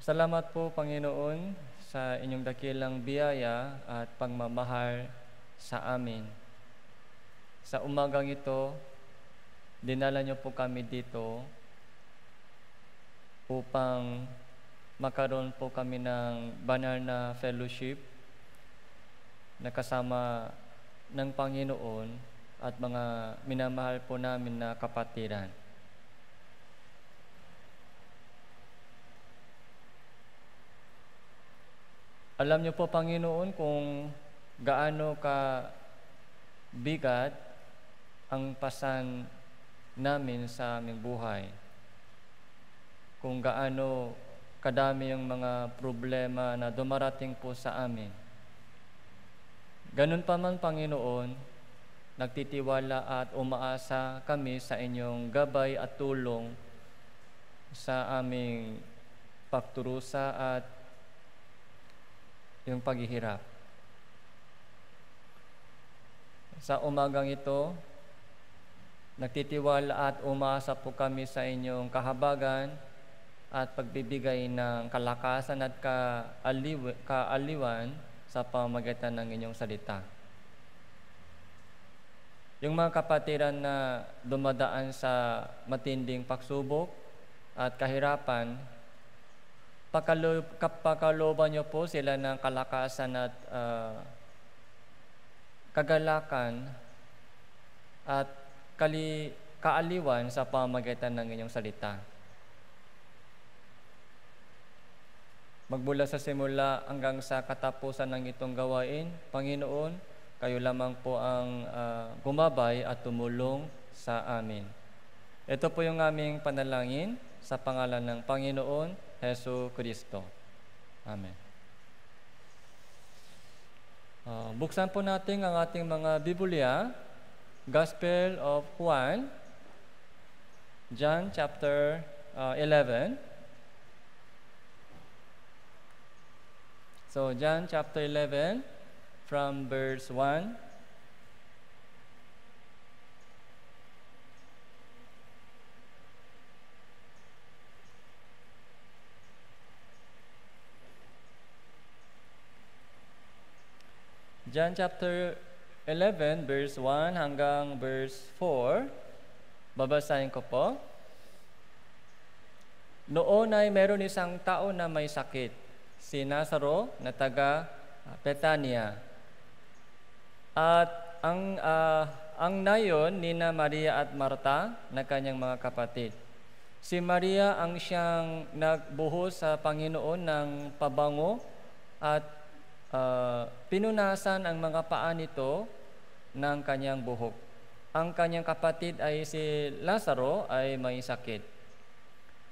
Salamat po, Panginoon, sa inyong dakilang biyaya at pagmamahal sa amin. Sa umagang ito, dinala niyo po kami dito upang makaroon po kami ng banal na fellowship na kasama ng Panginoon at mga minamahal po namin na kapatiran. Alam niyo po, Panginoon, kung gaano ka bigat ang pasan namin sa aming buhay. Kung gaano kadami ang mga problema na dumarating po sa amin. Ganun pa man, Panginoon, nagtitiwala at umaasa kami sa inyong gabay at tulong sa aming pagturusa at yung paghihirap. Sa umagang ito, nagtitiwala at umasa po kami sa inyong kahabagan at pagbibigay ng kalakasan at kaaliw kaaliwan sa pamagitan ng inyong salita. Yung mga kapatiran na dumadaan sa matinding pagsubok at kahirapan, pakalo, kapakaloban niyo po sila ng kalakasan at uh, kagalakan at kali, kaaliwan sa pamagitan ng inyong salita. Magmula sa simula hanggang sa katapusan ng itong gawain, Panginoon, kayo lamang po ang uh, gumabay at tumulong sa amin. Ito po yung aming panalangin sa pangalan ng Panginoon, 예수 그리스도. Amen. Uh, buksan po natin ang ating mga Biblia, Gospel of Juan, John chapter uh, 11. So John chapter 11 from verse 1 John chapter 11, verse 1 hanggang verse 4. Babasahin ko po. Noon ay meron isang tao na may sakit, si Nazaro na taga ah, Betania. At ang, uh, ang nayon ni na Maria at Marta na kanyang mga kapatid. Si Maria ang siyang nagbuhos sa Panginoon ng pabango at uh, pinunasan ang mga paa nito ng kanyang buhok. Ang kanyang kapatid ay si Lazaro ay may sakit.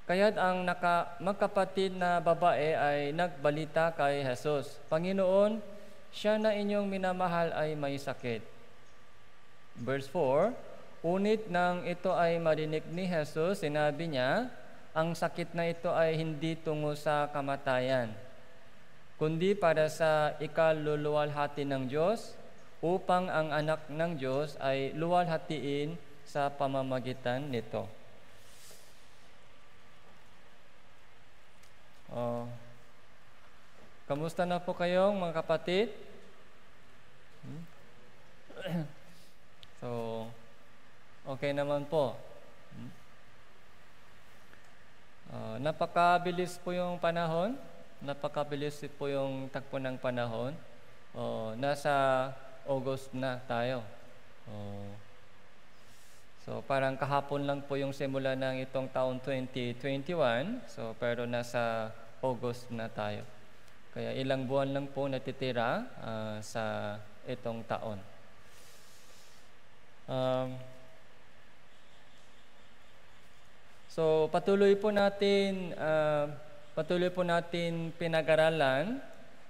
Kaya't ang naka, magkapatid na babae ay nagbalita kay Jesus, Panginoon, siya na inyong minamahal ay may sakit. Verse 4, Unit nang ito ay marinig ni Jesus, sinabi niya, ang sakit na ito ay hindi tungo sa kamatayan kundi para sa ikaluluwalhati ng Diyos upang ang anak ng Diyos ay luwalhatiin sa pamamagitan nito. Oh. Kamusta na po kayong mga kapatid? Hmm? so, okay naman po. Hmm? Uh, napakabilis po yung panahon napakabilis po yung takbo ng panahon. Oh, nasa August na tayo. Oh. So parang kahapon lang po yung simula ng itong taon 2021. So pero nasa August na tayo. Kaya ilang buwan lang po natitira uh, sa itong taon. Um, so patuloy po natin uh, Patuloy po natin pinag-aralan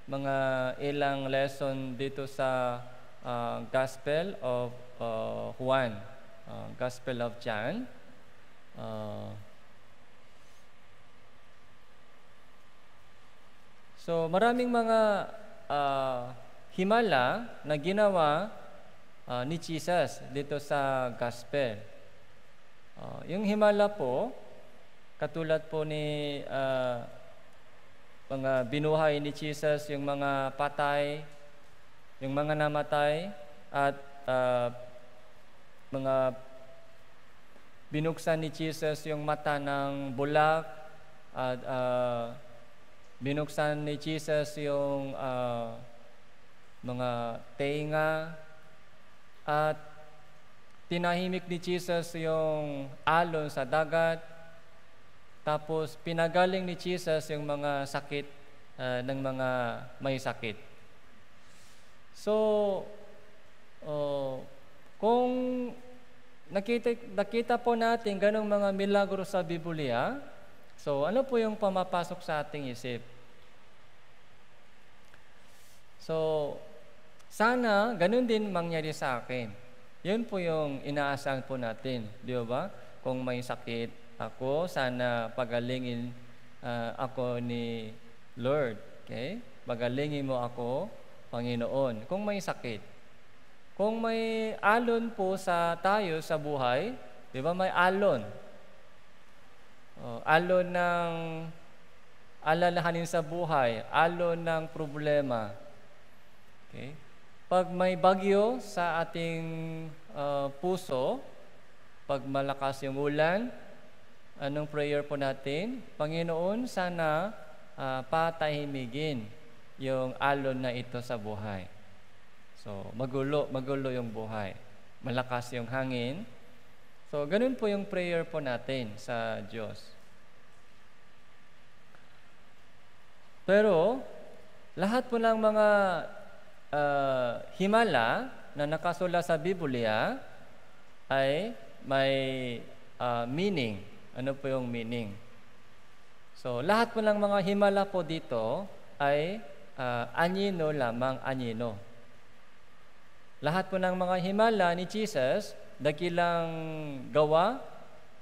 mga ilang lesson dito sa uh, Gospel of uh, Juan, uh, Gospel of John. Uh, so maraming mga uh, himala na ginawa uh, ni Jesus dito sa Gospel. Uh, yung himala po, katulad po ni uh, mga binuhay ni Jesus yung mga patay, yung mga namatay at uh, mga binuksan ni Jesus yung mata ng bulak at uh, binuksan ni Jesus yung uh, mga tenga at tinahimik ni Jesus yung alon sa dagat tapos pinagaling ni Jesus yung mga sakit uh, ng mga may sakit. So, uh, kung nakita, nakita po natin ganong mga milagro sa Biblia, so ano po yung pamapasok sa ating isip? So, sana ganun din mangyari sa akin. Yun po yung inaasahan po natin, di ba? Kung may sakit, ako. Sana pagalingin uh, ako ni Lord. Okay? Pagalingin mo ako, Panginoon. Kung may sakit. Kung may alon po sa tayo sa buhay, di ba may alon? Oh, alon ng alalahanin sa buhay, alon ng problema. Okay? Pag may bagyo sa ating uh, puso, pag malakas yung ulan, Anong prayer po natin? Panginoon, sana uh, patahimigin yung alon na ito sa buhay. So, magulo, magulo yung buhay. Malakas yung hangin. So, ganun po yung prayer po natin sa Diyos. Pero, lahat po ng mga uh, himala na nakasula sa Biblia ay may uh, meaning ano po yung meaning? So, lahat po ng mga himala po dito ay uh, anino lamang anino. Lahat po ng mga himala ni Jesus, dakilang gawa,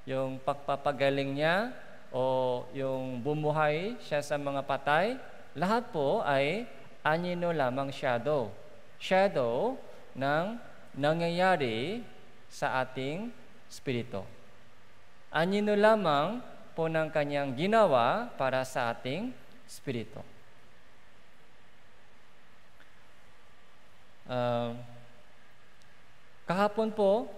yung pagpapagaling niya, o yung bumuhay siya sa mga patay, lahat po ay anino lamang shadow. Shadow ng nangyayari sa ating spirito anino lamang po ng kanyang ginawa para sa ating spirito. Uh, kahapon po,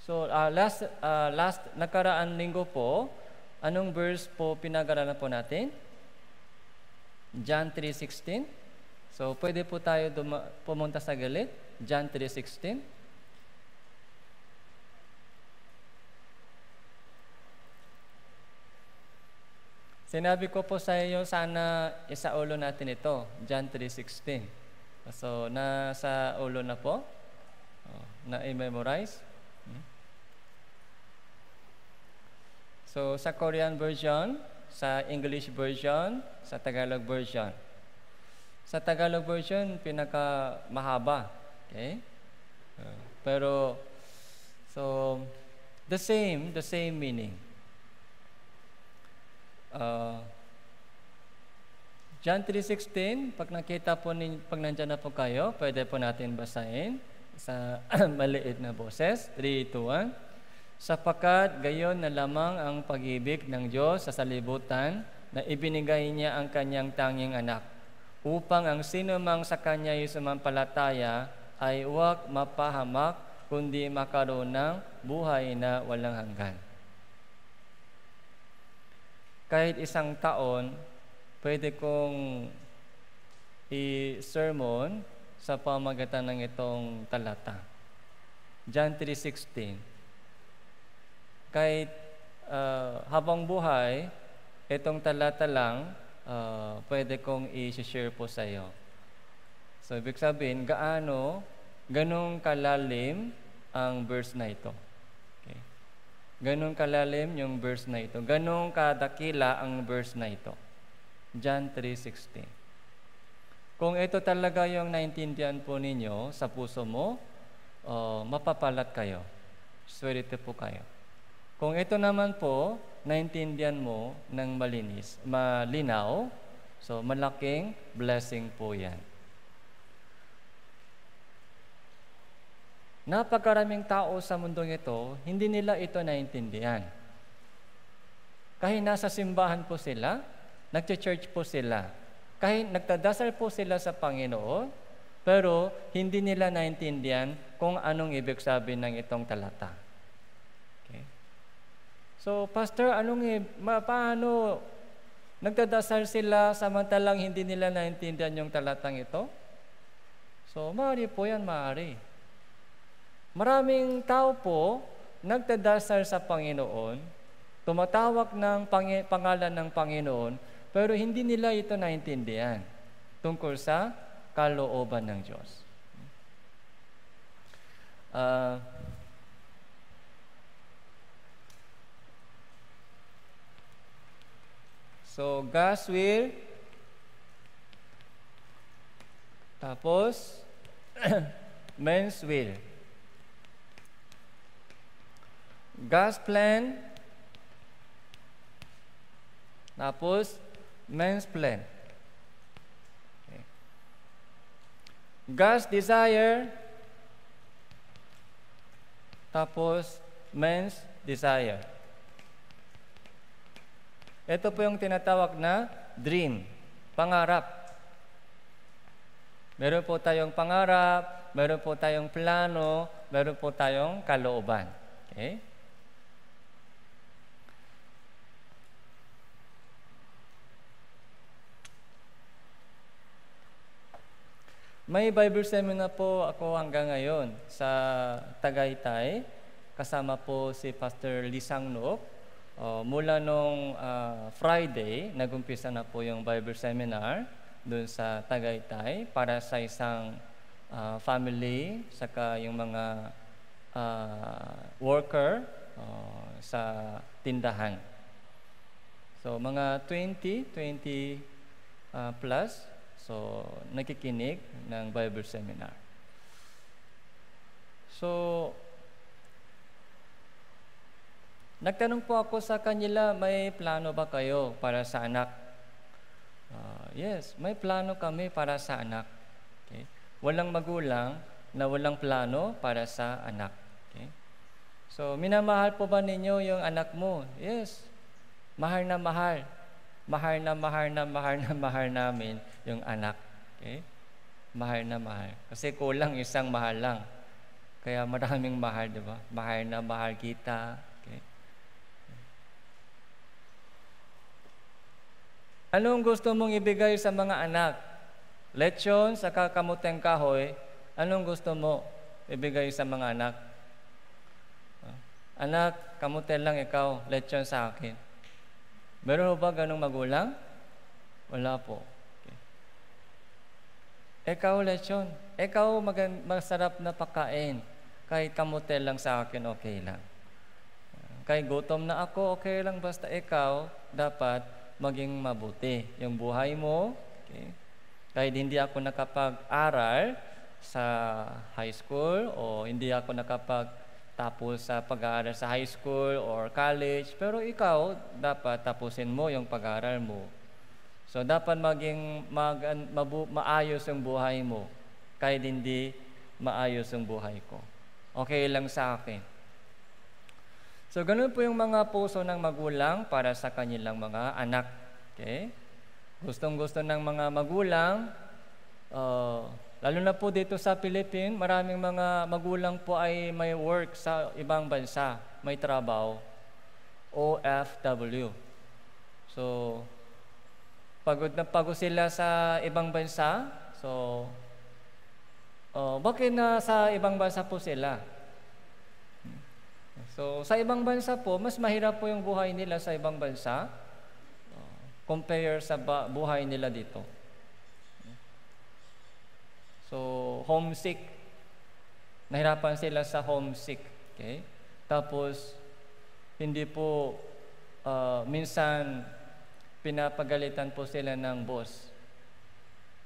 so uh, last, uh, last nakaraan linggo po, anong verse po pinag-aralan po natin? John 3.16. So pwede po tayo pumunta sa galit. John 3.16. Sinabi ko po sa iyo, sana isaulo natin ito, John 3.16. So, nasa ulo na po, oh, na-memorize. Hmm. So, sa Korean version, sa English version, sa Tagalog version. Sa Tagalog version, pinaka mahaba. Okay? Oh, pero, so, the same, the same meaning uh, John 3.16, pag nakita po, ni, pag nandyan na po kayo, pwede po natin basahin sa maliit na boses. 3, 2, 1. Sapakat gayon na lamang ang pag-ibig ng Diyos sa salibutan na ibinigay niya ang kanyang tanging anak upang ang sino mang sa kanya ay sumampalataya ay huwag mapahamak kundi makaroon ng buhay na walang hanggan kahit isang taon, pwede kong i-sermon sa pamagatan ng itong talata. John 3.16 Kahit uh, habang buhay, itong talata lang, uh, pwede kong i-share po sa iyo. So, ibig sabihin, gaano, ganong kalalim ang verse na ito. Ganong kalalim yung verse na ito. Ganong kadakila ang verse na ito. John 3.16 Kung ito talaga yung naintindihan po ninyo sa puso mo, uh, mapapalat kayo. Swerte po kayo. Kung ito naman po, naintindihan mo ng malinis, malinaw, so malaking blessing po yan. Napakaraming tao sa mundong ito, hindi nila ito naintindihan. Kahit nasa simbahan po sila, nagche-church po sila, kahit nagtadasal po sila sa Panginoon, pero hindi nila naintindihan kung anong ibig sabihin ng itong talata. Okay? So, Pastor, anong, ma, paano Nagdadasal sila samantalang hindi nila naintindihan yung talatang ito? So, maaari po yan, maaari. Maraming tao po nagtadasal sa Panginoon, tumatawag ng pang- pangalan ng Panginoon, pero hindi nila ito naintindihan tungkol sa kalooban ng Diyos. Uh, so, God's will, tapos, man's will. God's plan, tapos man's plan. Okay. God's desire, tapos man's desire. Ito po yung tinatawag na dream, pangarap. Meron po tayong pangarap, meron po tayong plano, meron po tayong kalooban. Okay? May Bible seminar po ako hanggang ngayon sa Tagaytay. Kasama po si Pastor Lisang Nook. Uh, mula nung uh, Friday, nagumpisa na po yung Bible seminar doon sa Tagaytay para sa isang uh, family, saka yung mga uh, worker uh, sa tindahan. So mga 20, 20 uh, plus So, nakikinig ng Bible Seminar. So, Nagtanong po ako sa kanila, may plano ba kayo para sa anak? Uh, yes, may plano kami para sa anak. Okay? Walang magulang na walang plano para sa anak. Okay? So, minamahal po ba ninyo yung anak mo? Yes, mahal na mahal mahal na mahal na mahal na mahal namin yung anak. Okay? Mahal na mahal. Kasi kulang isang mahal lang. Kaya maraming mahal, di ba? Mahal na mahal kita. Okay? Anong gusto mong ibigay sa mga anak? Lechon sa kakamuteng kahoy. Anong gusto mo ibigay sa mga anak? Anak, kamute lang ikaw, lechon sa akin. Meron ba ganong magulang? Wala po. Okay. Ikaw lechon. Ikaw mag- masarap na pakain. Kahit kamote lang sa akin, okay lang. Kahit gutom na ako, okay lang. Basta ikaw, dapat maging mabuti. Yung buhay mo, okay? kahit hindi ako nakapag-aral sa high school o hindi ako nakapag tapos sa pag-aaral sa high school or college, pero ikaw dapat tapusin mo yung pag-aaral mo. So dapat maging mag, mabu, maayos ang buhay mo kahit hindi maayos ang buhay ko. Okay lang sa akin. So ganun po yung mga puso ng magulang para sa kanilang mga anak. Okay? Gustong-gusto ng mga magulang uh, Lalo na po dito sa Philippines, maraming mga magulang po ay may work sa ibang bansa, may trabaho, OFW. So, pagod na pagod sila sa ibang bansa, so, oh, bakit na sa ibang bansa po sila? So, sa ibang bansa po, mas mahirap po yung buhay nila sa ibang bansa compare sa buhay nila dito. So, homesick. Nahirapan sila sa homesick. Okay? Tapos, hindi po uh, minsan pinapagalitan po sila ng boss.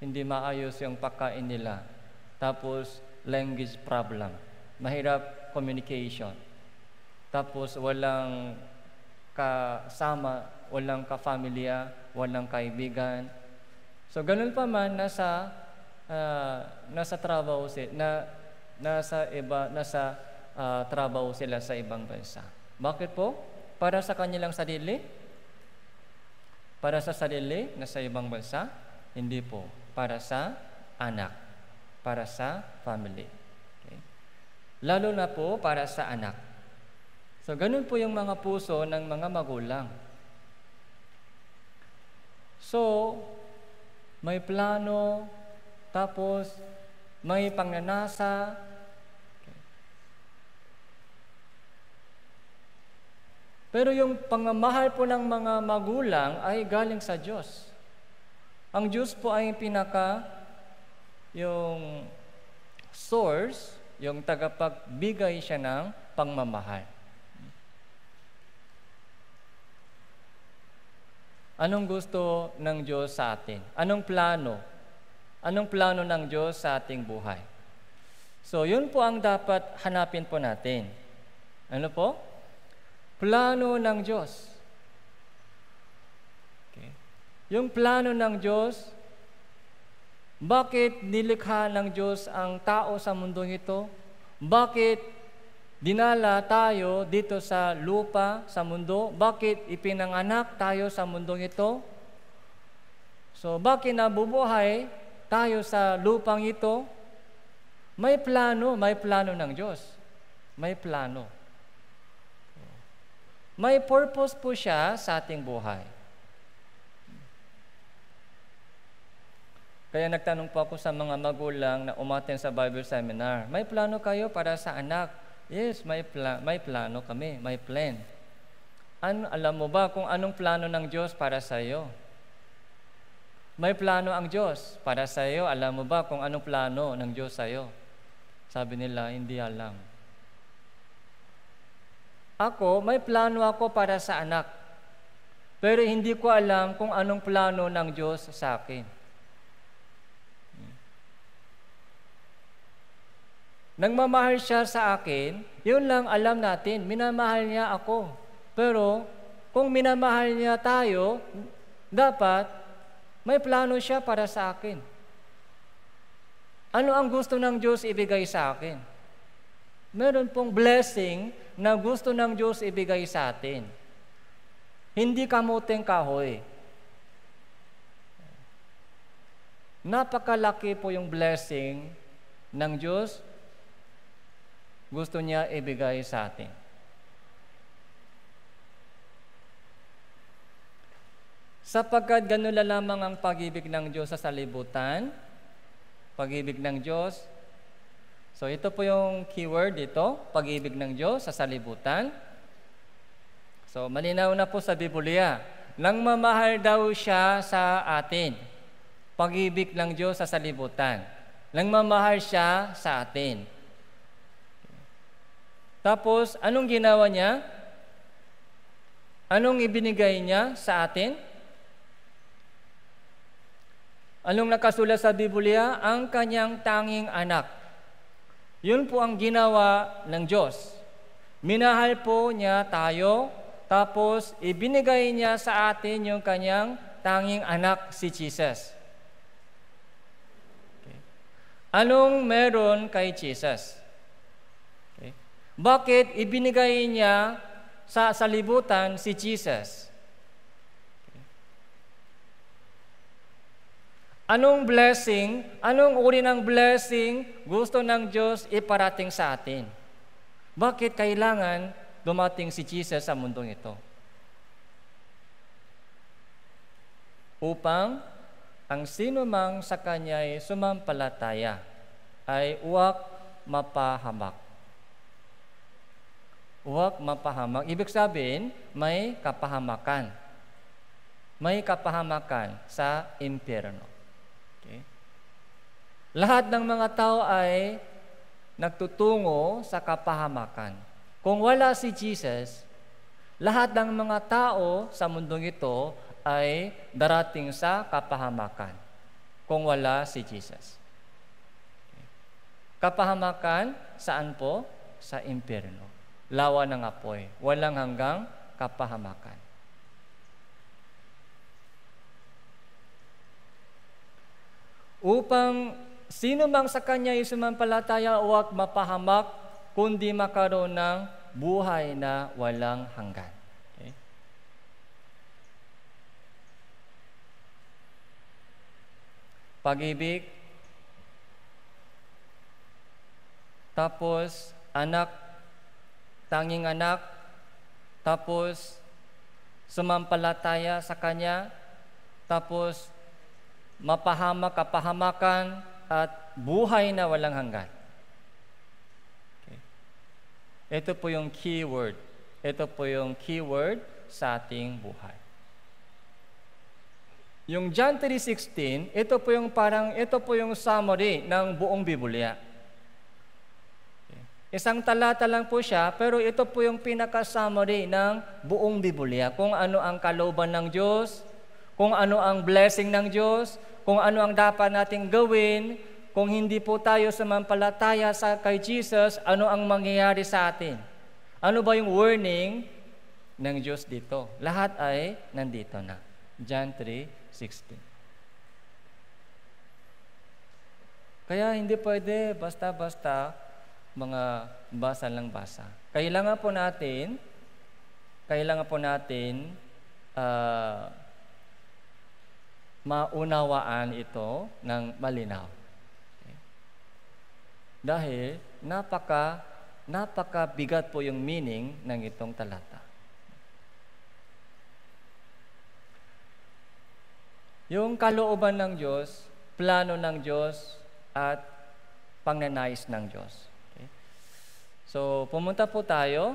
Hindi maayos yung pagkain nila. Tapos, language problem. Mahirap communication. Tapos, walang kasama, walang kafamilya, walang kaibigan. So, ganun pa man, nasa uh, nasa trabaho sila, na, nasa iba, nasa uh, trabaho sila sa ibang bansa. Bakit po? Para sa kanilang sarili? Para sa sarili na sa ibang bansa? Hindi po. Para sa anak. Para sa family. Okay? Lalo na po para sa anak. So, ganun po yung mga puso ng mga magulang. So, may plano tapos, may pangnanasa. Pero yung pangamahal po ng mga magulang ay galing sa Diyos. Ang Diyos po ay pinaka yung source, yung tagapagbigay siya ng pangmamahal. Anong gusto ng Diyos sa atin? Anong plano Anong plano ng Diyos sa ating buhay? So, yun po ang dapat hanapin po natin. Ano po? Plano ng Diyos. Okay. Yung plano ng Diyos, bakit nilikha ng Diyos ang tao sa mundong ito? Bakit dinala tayo dito sa lupa, sa mundo? Bakit ipinanganak tayo sa mundong ito? So, bakit nabubuhay tayo sa lupang ito, may plano, may plano ng Diyos. May plano. May purpose po siya sa ating buhay. Kaya nagtanong po ako sa mga magulang na umaten sa Bible seminar, may plano kayo para sa anak? Yes, may, pla- may plano kami, may plan. Ano, alam mo ba kung anong plano ng Diyos para sa iyo? May plano ang Diyos para sa iyo. Alam mo ba kung anong plano ng Diyos sa iyo? Sabi nila, hindi alam. Ako, may plano ako para sa anak. Pero hindi ko alam kung anong plano ng Diyos sa akin. Nang mamahal siya sa akin, yun lang alam natin, minamahal niya ako. Pero kung minamahal niya tayo, dapat may plano siya para sa akin. Ano ang gusto ng Diyos ibigay sa akin? Meron pong blessing na gusto ng Diyos ibigay sa atin. Hindi kamuting kahoy. Napakalaki po yung blessing ng Diyos gusto niya ibigay sa atin. Sapagkat ganula lamang ang pag-ibig ng Diyos sa salibutan, pag-ibig ng Diyos. So ito po yung keyword dito, pag-ibig ng Diyos sa salibutan. So malinaw na po sa Biblia, nang mamahal daw siya sa atin. Pag-ibig ng Diyos sa salibutan. Nang mamahal siya sa atin. Tapos, anong ginawa niya? Anong ibinigay niya sa atin? Anong nakasulat sa Biblia? Ang kanyang tanging anak. Yun po ang ginawa ng Diyos. Minahal po niya tayo, tapos ibinigay niya sa atin yung kanyang tanging anak, si Jesus. Okay. Anong meron kay Jesus? Okay. Bakit ibinigay niya sa salibutan si Jesus? Anong blessing, anong uri ng blessing gusto ng Diyos iparating sa atin? Bakit kailangan dumating si Jesus sa mundong ito? Upang ang sino mang sa kanya'y sumampalataya ay uwak mapahamak. Uwak mapahamak. Ibig sabihin, may kapahamakan. May kapahamakan sa impyerno. Okay? Lahat ng mga tao ay nagtutungo sa kapahamakan. Kung wala si Jesus, lahat ng mga tao sa mundong ito ay darating sa kapahamakan kung wala si Jesus. Kapahamakan, saan po? Sa impyerno. Lawa ng apoy. Walang hanggang kapahamakan. upang sino mang sa kanya ay sumampalataya huwag mapahamak, kundi makaroon ng buhay na walang hanggan. Okay? Pag-ibig, tapos anak, tanging anak, tapos sumampalataya sa Kanya, tapos mapahamak, kapahamakan, at buhay na walang hanggan. Okay. Ito po yung keyword. Ito po yung keyword sa ating buhay. Yung John 3.16, ito po yung parang, ito po yung summary ng buong Biblia. Isang talata lang po siya, pero ito po yung pinaka-summary ng buong Biblia, kung ano ang kalooban ng Diyos, kung ano ang blessing ng Diyos, kung ano ang dapat nating gawin, kung hindi po tayo sumampalataya sa kay Jesus, ano ang mangyayari sa atin? Ano ba yung warning ng Diyos dito? Lahat ay nandito na. John 3:16. Kaya hindi pwede basta-basta mga basa lang basa. Kailangan po natin, kailangan po natin uh, maunawaan ito ng malinaw. Dahil napaka napaka bigat po yung meaning ng itong talata. Yung kalooban ng Diyos, plano ng Diyos, at pangnanais ng Diyos. Okay. So, pumunta po tayo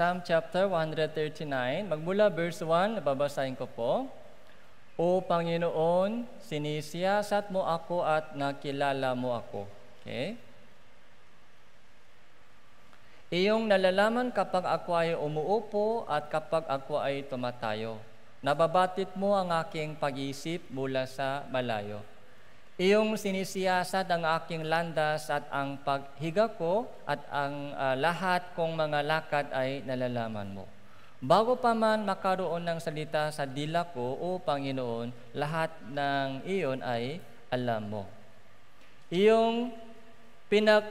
Psalm chapter 139, magmula verse 1, nababasahin ko po. O Panginoon, sinisiyasat mo ako at nakilala mo ako. Okay? Iyong nalalaman kapag ako ay umuupo at kapag ako ay tumatayo. Nababatit mo ang aking pag-isip mula sa malayo. Iyong sinisiyasat ang aking landas at ang paghiga ko at ang uh, lahat kong mga lakad ay nalalaman mo. Bago pa man makaroon ng salita sa dila ko, O Panginoon, lahat ng iyon ay alam mo. Iyong pinak,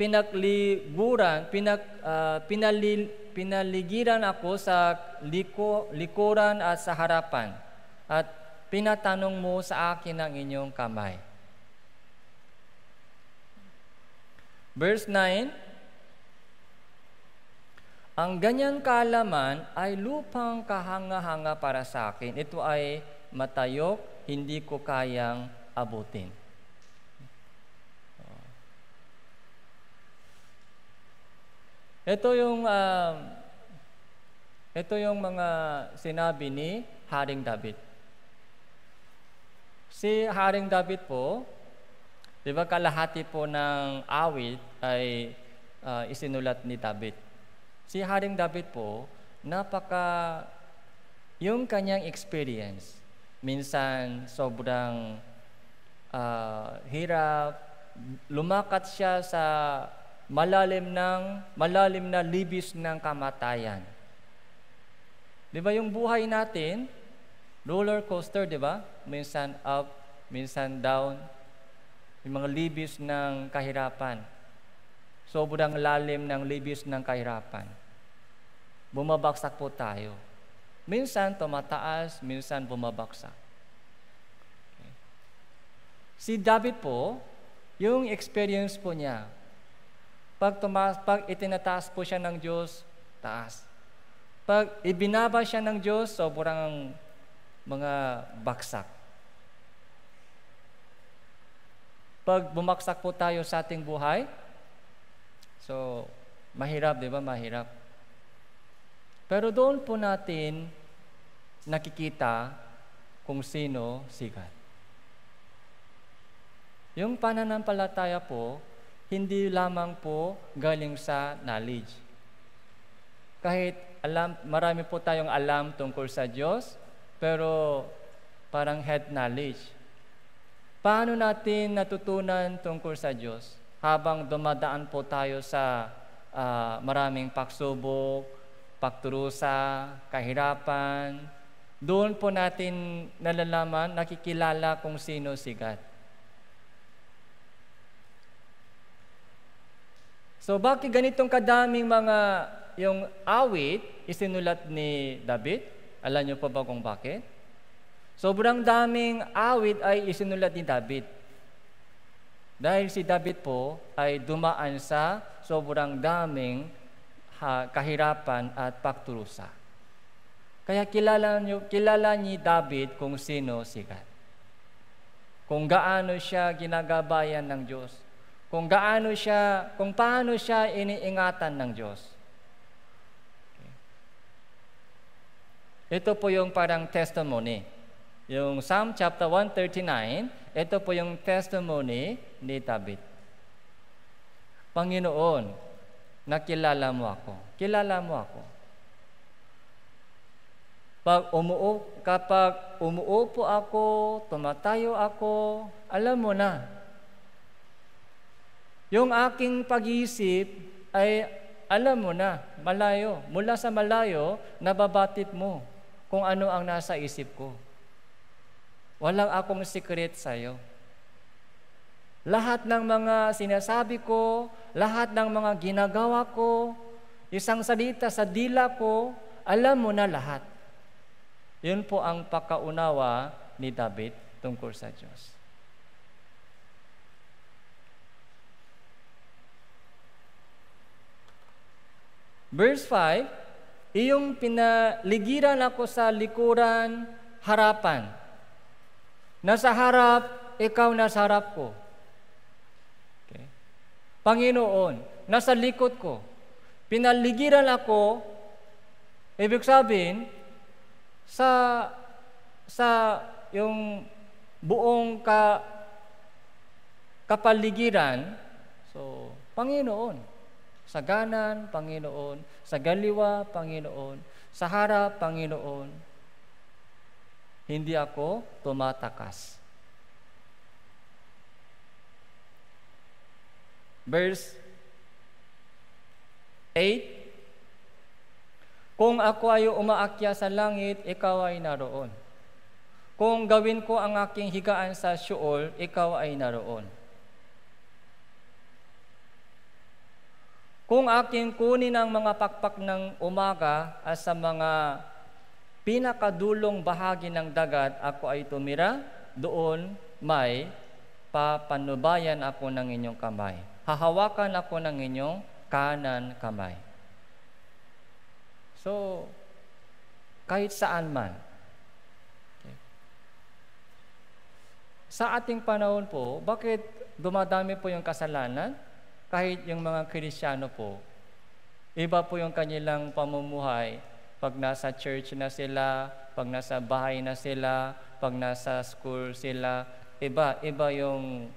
pinakliguran, pinak, uh, ah, pinalil, pinaligiran ako sa liko, likuran at sa harapan. At Pinatanong mo sa akin ang inyong kamay. Verse 9, Ang ganyan kalaman ay lupang kahanga-hanga para sa akin. Ito ay matayok, hindi ko kayang abutin. Ito yung uh, ito yung mga sinabi ni Haring David. Si Haring David po, di ba kalahati po ng awit ay uh, isinulat ni David. Si Haring David po, napaka yung kanyang experience, minsan sobrang uh, hirap, lumakat siya sa malalim ng malalim na libis ng kamatayan. 'Di ba yung buhay natin, Roller coaster, di ba? Minsan up, minsan down. Yung mga libis ng kahirapan. Sobrang lalim ng libis ng kahirapan. Bumabaksak po tayo. Minsan tumataas, minsan bumabaksak. Si David po, yung experience po niya, pag, tumas, pag itinataas po siya ng Diyos, taas. Pag ibinaba siya ng Diyos, sobrang mga baksak. Pag bumaksak po tayo sa ating buhay, so mahirap, di ba? Mahirap. Pero doon po natin nakikita kung sino si God. Yung pananampalataya po, hindi lamang po galing sa knowledge. Kahit alam, marami po tayong alam tungkol sa Diyos, pero parang head knowledge. Paano natin natutunan tungkol sa Diyos habang dumadaan po tayo sa uh, maraming pagsubok, pagturusa, kahirapan? Doon po natin nalalaman, nakikilala kung sino si God. So bakit ganitong kadaming mga yung awit isinulat ni David? Alam niyo pa ba kung bakit? Sobrang daming awit ay isinulat ni David. Dahil si David po ay dumaan sa sobrang daming ha, kahirapan at pakturusa. Kaya kilala, niyo, kilala ni David kung sino si God. Kung gaano siya ginagabayan ng Diyos. Kung gaano siya, kung paano siya iniingatan ng Diyos. Ito po yung parang testimony. Yung Psalm chapter 139, ito po yung testimony ni David. Panginoon, nakilala mo ako. Kilala mo ako. Pag umuo, kapag umuupo ako, tumatayo ako, alam mo na. Yung aking pag-iisip ay alam mo na, malayo, mula sa malayo, nababatid mo kung ano ang nasa isip ko. Walang akong secret iyo. Lahat ng mga sinasabi ko, lahat ng mga ginagawa ko, isang salita sa dila ko, alam mo na lahat. Yun po ang pakaunawa ni David tungkol sa Diyos. Verse 5, Iyong pinaligiran ako sa likuran, harapan. Nasa harap, ikaw nasa harap ko. Okay. Panginoon, nasa likod ko. Pinaligiran ako, ibig sabihin, sa sa yung buong ka kapaligiran so Panginoon sa ganan, Panginoon. Sa galiwa, Panginoon. Sa harap, Panginoon. Hindi ako tumatakas. Verse 8 Kung ako ay umaakya sa langit, ikaw ay naroon. Kung gawin ko ang aking higaan sa Sheol, ikaw ay naroon. Kung aking kunin ang mga pakpak ng umaga at ah, sa mga pinakadulong bahagi ng dagat, ako ay tumira, doon may papanubayan ako ng inyong kamay. Hahawakan ako ng inyong kanan kamay. So, kahit saan man. Okay. Sa ating panahon po, bakit dumadami po yung kasalanan? Kahit yung mga Kristiyano po, iba po yung kanilang pamumuhay pag nasa church na sila, pag nasa bahay na sila, pag nasa school sila, iba, iba yung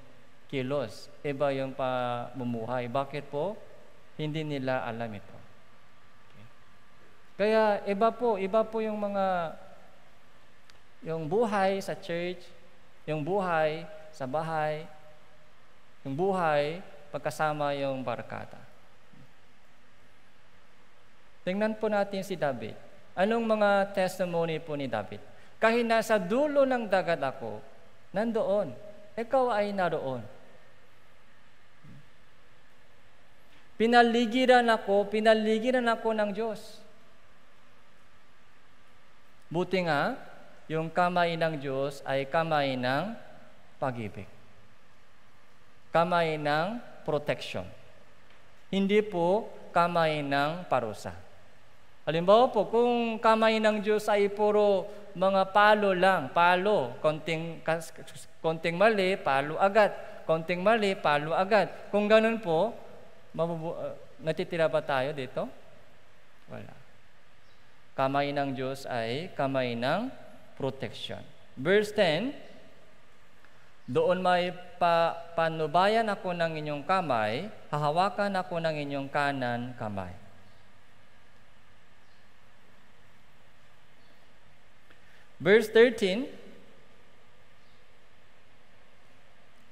kilos, iba yung pamumuhay. Bakit po? Hindi nila alam ito. Okay. Kaya iba po, iba po yung mga yung buhay sa church, yung buhay sa bahay, yung buhay pagkasama yung barkada. Tingnan po natin si David. Anong mga testimony po ni David? Kahit nasa dulo ng dagat ako, nandoon. Ikaw ay naroon. Pinaligiran ako, pinaligiran ako ng Diyos. Buti nga, yung kamay ng Diyos ay kamay ng pag-ibig. Kamay ng protection. Hindi po kamay ng parusa. Halimbawa po, kung kamay ng Diyos ay puro mga palo lang, palo, konting, konting mali, palo agad, konting mali, palo agad. Kung ganun po, mabubu- uh, natitira ba tayo dito? Wala. Kamay ng Diyos ay kamay ng protection. Verse 10, doon may pa, panubayan ako ng inyong kamay, hahawakan ako ng inyong kanan kamay. Verse 13,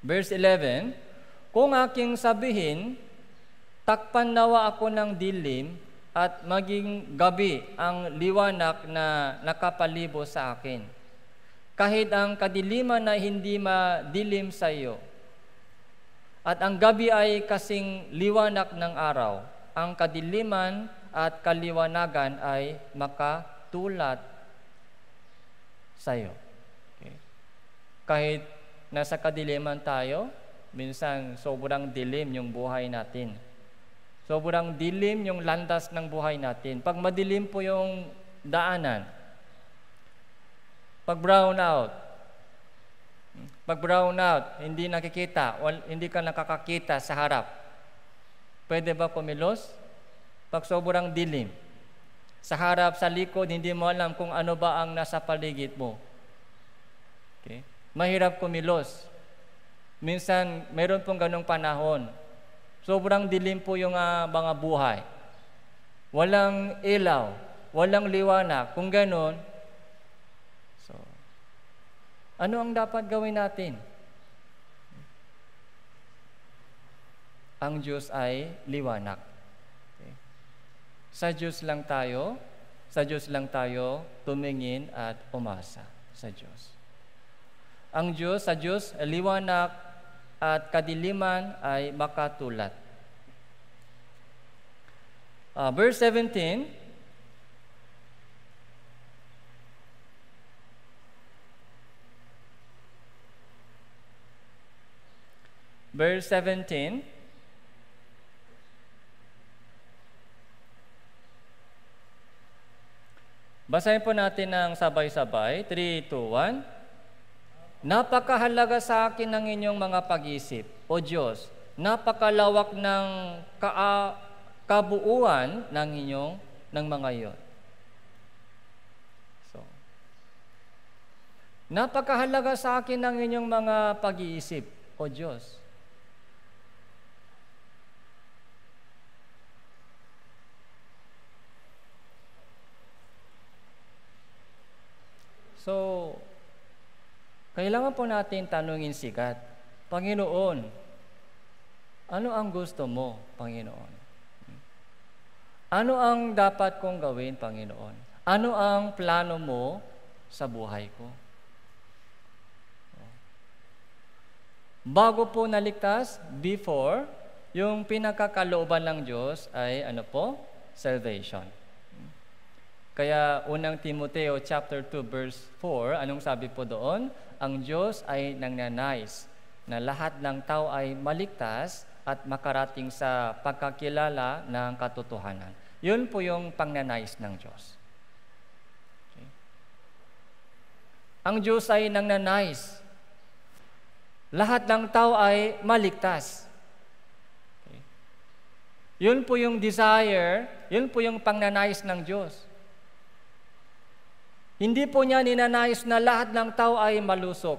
verse 11, Kung aking sabihin, takpan nawa ako ng dilim at maging gabi ang liwanag na nakapalibo sa akin kahit ang kadiliman na hindi madilim sa iyo. At ang gabi ay kasing liwanag ng araw. Ang kadiliman at kaliwanagan ay makatulat sa iyo. Okay. Kahit nasa kadiliman tayo, minsan sobrang dilim yung buhay natin. Sobrang dilim yung landas ng buhay natin. Pag madilim po yung daanan, pag-brown out. Pag-brown out, hindi nakikita, hindi ka nakakakita sa harap. Pwede ba kumilos? Pag sobrang dilim. Sa harap, sa likod, hindi mo alam kung ano ba ang nasa paligid mo. Okay? Mahirap kumilos. Minsan, mayroon pong ganong panahon. Sobrang dilim po yung uh, mga buhay. Walang ilaw, walang liwanag. Kung ganon, ano ang dapat gawin natin? Ang Diyos ay liwanag. Okay. Sa Diyos lang tayo, sa Diyos lang tayo tumingin at umasa sa Diyos. Ang Diyos, sa Diyos, liwanag at kadiliman ay makatulat. Uh, verse 17, verse 17. Basahin po natin ng sabay-sabay. 3, 2, 1. Napakahalaga sa akin ng inyong mga pag-isip, O Diyos. Napakalawak ng ka kabuuan ng inyong ng mga iyon. So, napakahalaga sa akin ng inyong mga pag-iisip, O Diyos. So, kailangan po natin tanungin si God, Panginoon, ano ang gusto mo, Panginoon? Ano ang dapat kong gawin, Panginoon? Ano ang plano mo sa buhay ko? Bago po naligtas, before, yung pinakakalooban ng Diyos ay ano po? Salvation. Kaya unang Timoteo chapter 2 verse 4, anong sabi po doon? Ang Diyos ay nangnanais na lahat ng tao ay maligtas at makarating sa pagkakilala ng katotohanan. Yun po yung pangnanais ng Diyos. Okay. Ang Diyos ay nangnanais. Lahat ng tao ay maligtas. Okay. Yun po yung desire, yun po yung pangnanais ng Diyos. Hindi po niya ninanais na lahat ng tao ay malusog.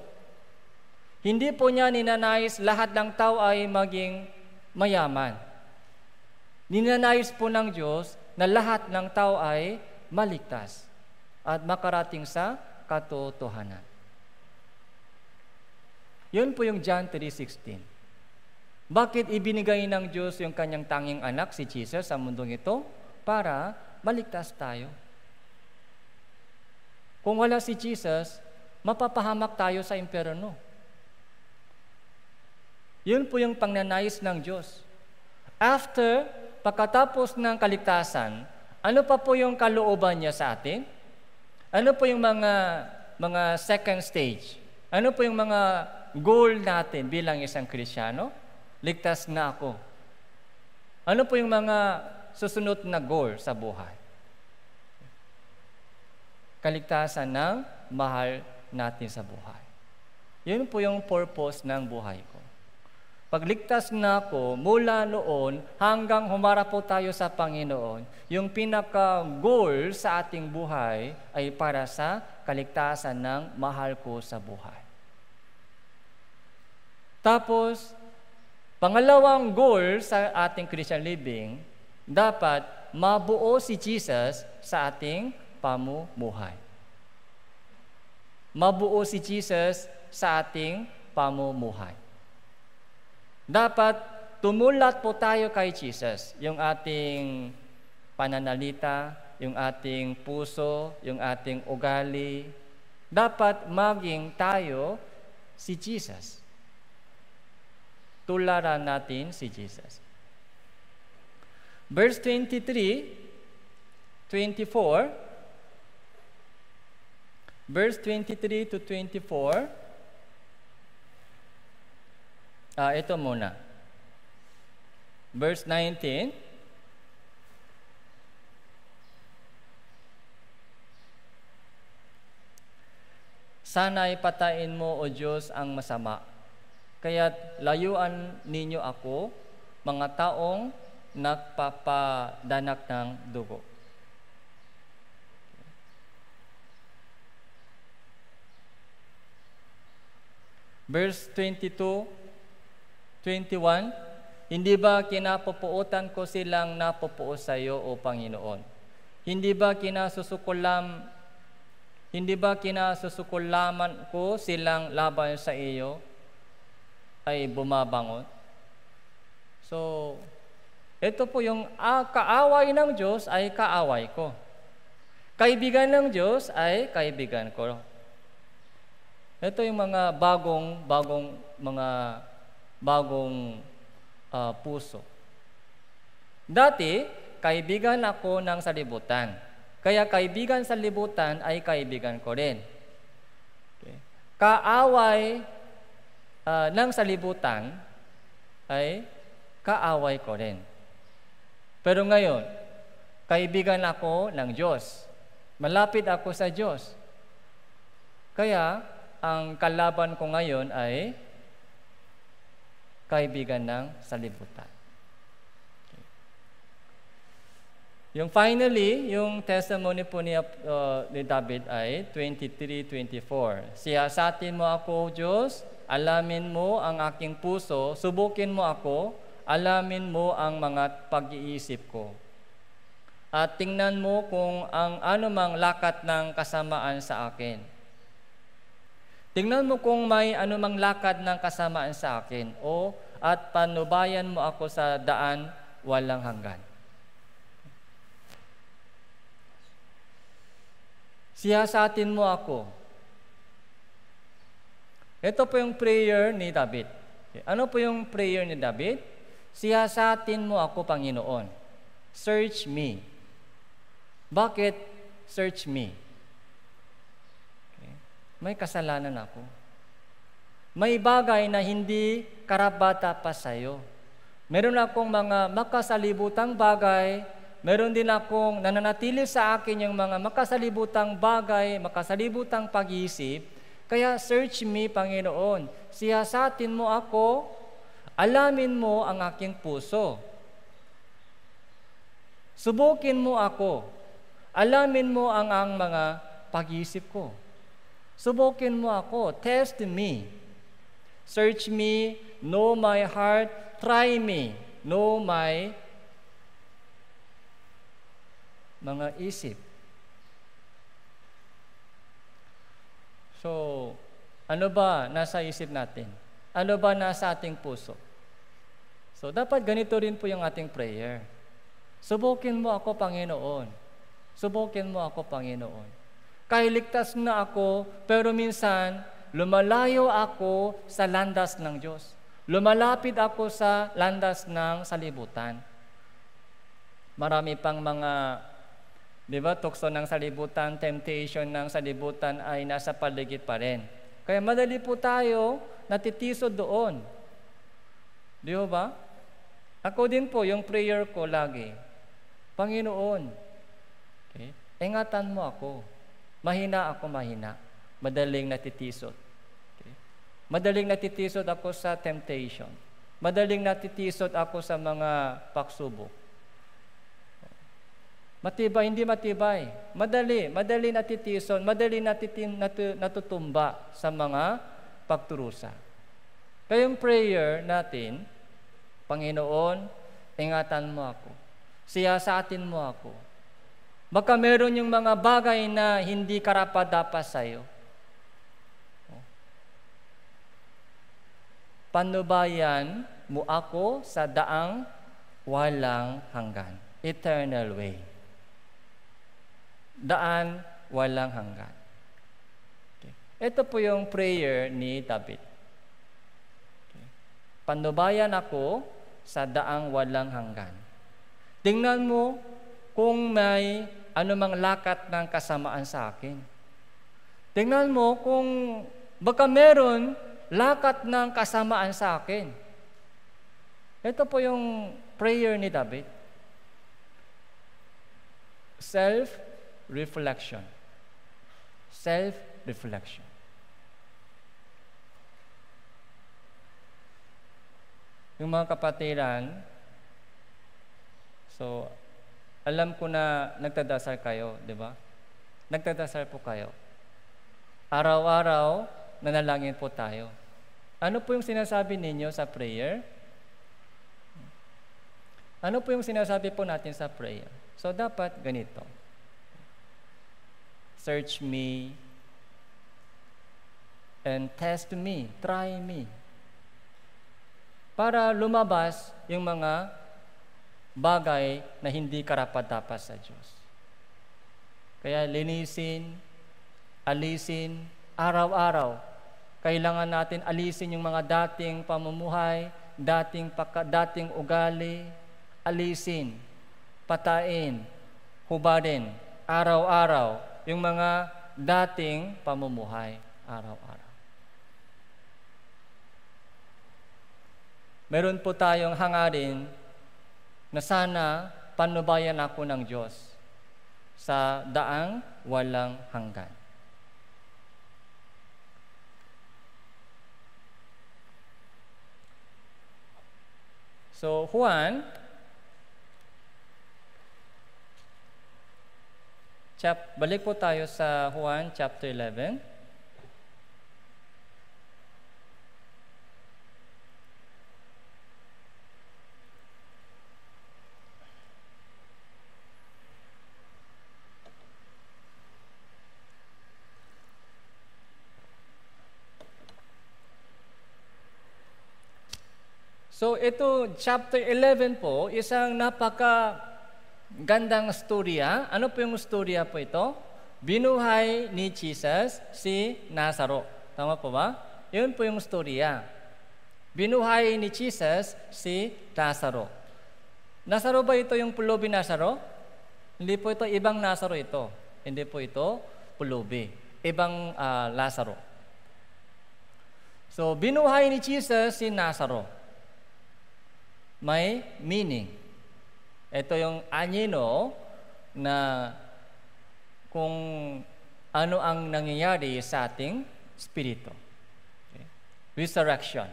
Hindi po niya ninanais lahat ng tao ay maging mayaman. Ninanais po ng Diyos na lahat ng tao ay maligtas at makarating sa katotohanan. Yun po yung John 3.16. Bakit ibinigay ng Diyos yung kanyang tanging anak, si Jesus, sa mundong ito? Para maligtas tayo. Kung wala si Jesus, mapapahamak tayo sa imperno. Yun po yung pangnanais ng Diyos. After, pagkatapos ng kaligtasan, ano pa po yung kalooban niya sa atin? Ano po yung mga mga second stage? Ano po yung mga goal natin bilang isang Kristiyano? Ligtas na ako. Ano po yung mga susunod na goal sa buhay? kaligtasan ng mahal natin sa buhay. Yun po yung purpose ng buhay ko. Pagligtas na ako mula noon hanggang humarap po tayo sa Panginoon, yung pinaka-goal sa ating buhay ay para sa kaligtasan ng mahal ko sa buhay. Tapos, pangalawang goal sa ating Christian living, dapat mabuo si Jesus sa ating pamumuhay. Mabuo si Jesus sa ating pamumuhay. Dapat tumulat po tayo kay Jesus, yung ating pananalita, yung ating puso, yung ating ugali. Dapat maging tayo si Jesus. Tularan natin si Jesus. Verse 23, 24, verse 23 to 24, ah, ito muna. Verse 19, Sana ipatayin mo, O Diyos, ang masama. Kaya't layuan ninyo ako, mga taong nagpapadanak ng dugo. Verse 22, 21, Hindi ba kinapupuotan ko silang napopuo sa iyo, O Panginoon? Hindi ba kinasusukulam hindi ba kinasusukulaman ko silang laban sa iyo ay bumabangon? So, ito po yung ah, kaaway ng Diyos ay kaaway ko. Kaibigan ng Diyos ay kaibigan ko. Ito yung mga bagong, bagong, mga bagong uh, puso. Dati, kaibigan ako ng salibutan. Kaya kaibigan sa libutan ay kaibigan ko rin. Okay. Kaaway uh, ng salibutan ay kaaway ko rin. Pero ngayon, kaibigan ako ng Diyos. Malapit ako sa Diyos. Kaya, ang kalaban ko ngayon ay kaibigan ng salibutan. Yung finally, yung testimony po ni, uh, ni David ay 23-24. Siyasatin mo ako, Diyos, alamin mo ang aking puso, subukin mo ako, alamin mo ang mga pag-iisip ko. At tingnan mo kung ang anumang lakat ng kasamaan sa akin Tingnan mo kung may anumang lakad ng kasamaan sa akin o at panubayan mo ako sa daan walang hanggan. Siyasatin mo ako. Ito po yung prayer ni David. Ano po yung prayer ni David? Siyasatin mo ako, Panginoon. Search me. Bakit search me? may kasalanan ako. May bagay na hindi karapata pa sa iyo. Meron akong mga makasalibutang bagay, meron din akong nananatili sa akin yung mga makasalibutang bagay, makasalibutang pag-iisip. Kaya search me, Panginoon. Siyasatin mo ako, alamin mo ang aking puso. Subukin mo ako, alamin mo ang, ang mga pag-iisip ko. Subukin mo ako. Test me. Search me. Know my heart. Try me. Know my mga isip. So, ano ba nasa isip natin? Ano ba nasa ating puso? So, dapat ganito rin po yung ating prayer. Subukin mo ako, Panginoon. Subukin mo ako, Panginoon. Kailigtas na ako, pero minsan, lumalayo ako sa landas ng Diyos. Lumalapit ako sa landas ng salibutan. Marami pang mga, di ba, tukso ng salibutan, temptation ng salibutan ay nasa paligid pa rin. Kaya madali po tayo natitiso doon. Di ba? Ako din po, yung prayer ko lagi, Panginoon, okay, ingatan mo ako. Mahina ako mahina. Madaling natitisot. Okay? Madaling natitisot ako sa temptation. Madaling natitisot ako sa mga paksubok. Matibay, hindi matibay. Madali, madali natitison, madali natitin, natu, natutumba sa mga pagturusa. Kaya yung prayer natin, Panginoon, ingatan mo ako. Siyasatin mo ako. Baka meron yung mga bagay na hindi karapat-dapat sa iyo. Panubayan mo ako sa daang walang hanggan. Eternal way. Daan walang hanggan. Okay. Ito po yung prayer ni David. Okay. Panubayan ako sa daang walang hanggan. Tingnan mo kung may anumang lakat ng kasamaan sa akin. Tingnan mo kung baka meron lakat ng kasamaan sa akin. Ito po yung prayer ni David. Self-reflection. Self-reflection. Yung mga kapatiran, so alam ko na nagtadasal kayo, di ba? Nagtadasal po kayo. Araw-araw, nanalangin po tayo. Ano po yung sinasabi ninyo sa prayer? Ano po yung sinasabi po natin sa prayer? So, dapat ganito. Search me and test me, try me. Para lumabas yung mga bagay na hindi karapat-dapat sa Diyos. Kaya linisin, alisin, araw-araw, kailangan natin alisin yung mga dating pamumuhay, dating, paka, dating ugali, alisin, patain, hubarin, araw-araw, yung mga dating pamumuhay, araw-araw. meron po tayong hangarin na sana panubayan ako ng Diyos sa daang walang hanggan. So, Juan chap, balik po tayo sa Juan chapter 11. So ito, chapter 11 po, isang napaka gandang storya. Ano po yung storya po ito? Binuhay ni Jesus si Nazaro. Tama po ba? Yun po yung storya. Binuhay ni Jesus si Nazaro. Nazaro ba ito yung pulubi Nazaro? Hindi po ito, ibang Nazaro ito. Hindi po ito pulubi. Ibang uh, Lazaro. So, binuhay ni Jesus si Nazaro may meaning. Ito yung anino na kung ano ang nangyayari sa ating spirito. Okay. Resurrection.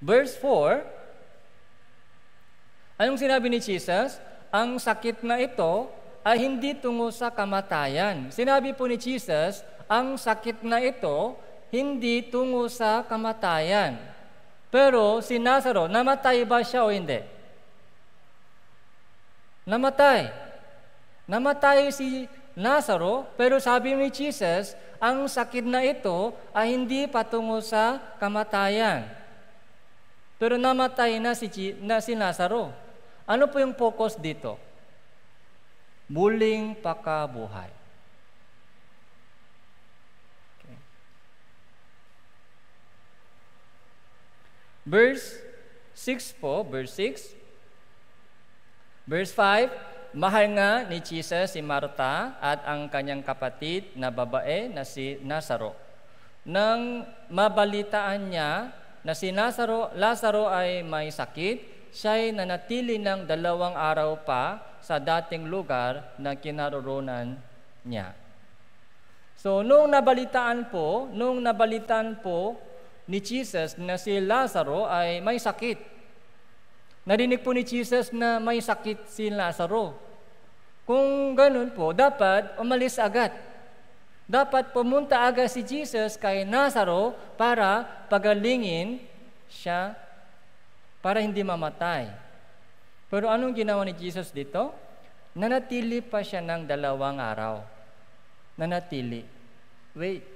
Verse 4, anong sinabi ni Jesus? Ang sakit na ito ay hindi tungo sa kamatayan. Sinabi po ni Jesus, ang sakit na ito hindi tungo sa kamatayan. Pero si Nazaro, namatay ba siya o hindi? Namatay. Namatay si Nazaro, pero sabi ni Jesus, ang sakit na ito ay hindi patungo sa kamatayan. Pero namatay na si, na si Nazaro. Ano po yung focus dito? Muling pakabuhay. Verse 6 po, verse 6. Verse 5, Mahal nga ni Jesus si Marta at ang kanyang kapatid na babae na si Nazaro. Nang mabalitaan niya na si Nazaro, Lazaro ay may sakit, siya'y nanatili ng dalawang araw pa sa dating lugar na kinaroroonan niya. So, nung nabalitaan po, nung nabalitaan po ni Jesus na si Lazaro ay may sakit. Narinig po ni Jesus na may sakit si Lazaro. Kung ganun po, dapat umalis agad. Dapat pumunta agad si Jesus kay Lazaro para pagalingin siya para hindi mamatay. Pero anong ginawa ni Jesus dito? Nanatili pa siya ng dalawang araw. Nanatili. Wait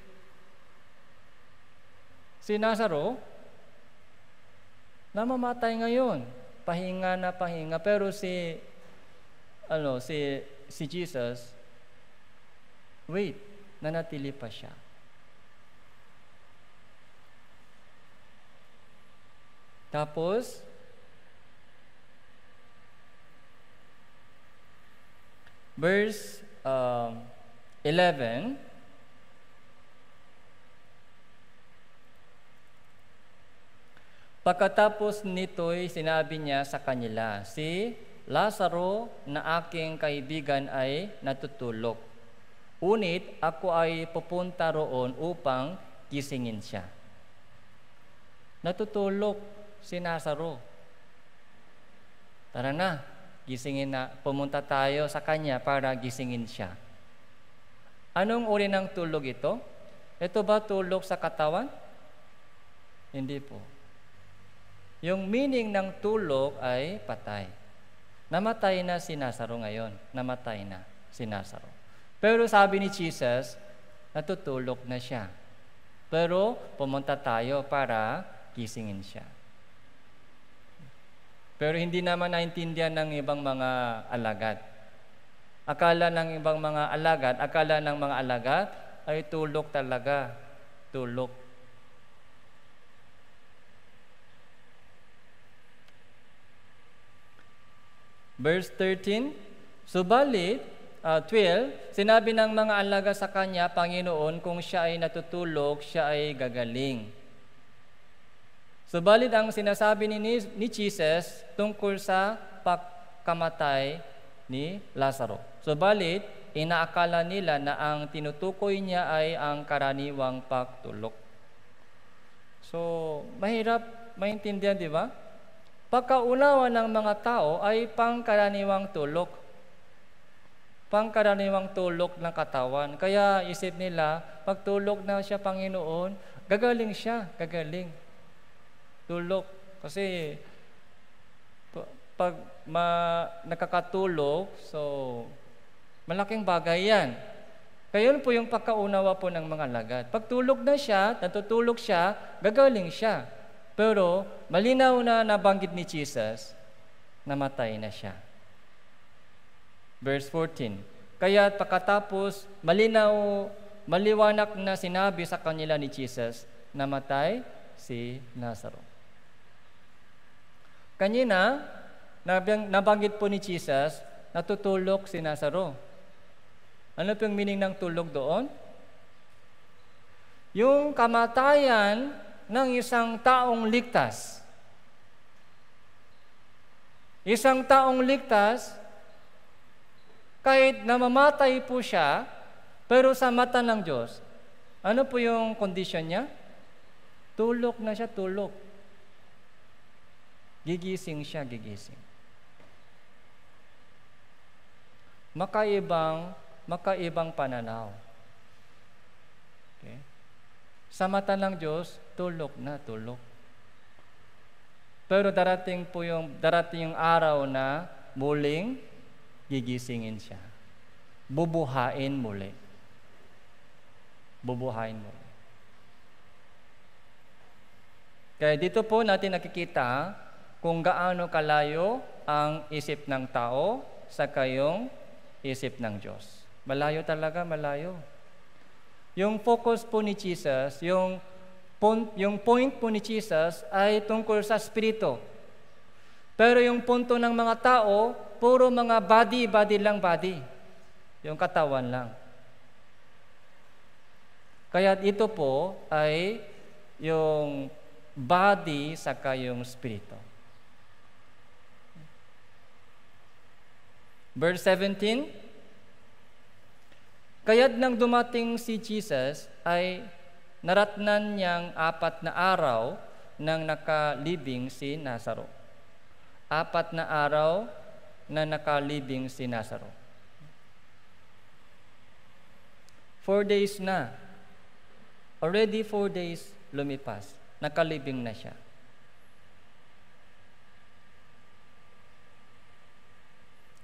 si Nazaro, namamatay ngayon. Pahinga na pahinga. Pero si, ano, si, si Jesus, wait, nanatili pa siya. Tapos, verse um, 11, Pagkatapos nito'y sinabi niya sa kanila, Si Lazaro na aking kaibigan ay natutulog. Unit ako ay pupunta roon upang gisingin siya. Natutulog si Lazaro. Tara na, gisingin na, pumunta tayo sa kanya para gisingin siya. Anong uri ng tulog ito? Ito ba tulog sa katawan? Hindi po. Yung meaning ng tulog ay patay. Namatay na si Nazaro ngayon. Namatay na si Nazaro. Pero sabi ni Jesus, natutulog na siya. Pero pumunta tayo para kisingin siya. Pero hindi naman naintindihan ng ibang mga alagad. Akala ng ibang mga alagad, akala ng mga alagad ay tulog talaga. Tulog Verse 13, Subalit, uh, ah, 12, sinabi ng mga alaga sa kanya, Panginoon, kung siya ay natutulog, siya ay gagaling. Subalit ang sinasabi ni, ni Jesus tungkol sa pagkamatay ni Lazaro. Subalit, inaakala nila na ang tinutukoy niya ay ang karaniwang pagtulog. So, mahirap maintindihan, di ba? Pagkaunawa ng mga tao ay pangkaraniwang tulok. Pangkaraniwang tulok ng katawan. Kaya isip nila, pag na siya Panginoon, gagaling siya, gagaling. Tulok. Kasi pag ma, nakakatulog, so malaking bagay yan. Kaya yun po yung pagkaunawa po ng mga lagad. Pagtulog na siya, natutulog siya, gagaling siya. Pero malinaw na nabanggit ni Jesus, namatay na siya. Verse 14. Kaya pagkatapos, malinaw, maliwanag na sinabi sa kanila ni Jesus, namatay si Lazaro. Kanina, nabanggit po ni Jesus, natutulog si Lazaro. Ano po yung meaning ng tulog doon? Yung kamatayan ng isang taong ligtas. Isang taong ligtas, kahit namamatay po siya, pero sa mata ng Diyos, ano po yung condition niya? Tulog na siya, tulog. Gigising siya, gigising. Makaibang, makaibang pananaw. Sa mata ng Diyos, tulog na tulog. Pero darating po yung, darating yung araw na muling gigisingin siya. Bubuhain muli. Bubuhain muli. Kaya dito po natin nakikita kung gaano kalayo ang isip ng tao sa kayong isip ng Diyos. Malayo talaga, malayo. Yung focus po ni Jesus, yung, point, yung point po ni Jesus ay tungkol sa spirito. Pero yung punto ng mga tao, puro mga body, body lang body. Yung katawan lang. Kaya ito po ay yung body saka yung spirito. Verse 17, Kaya't nang dumating si Jesus ay naratnan niyang apat na araw nang nakalibing si Nazaro. Apat na araw na nakalibing si Nazaro. Four days na. Already four days lumipas. Nakalibing na siya.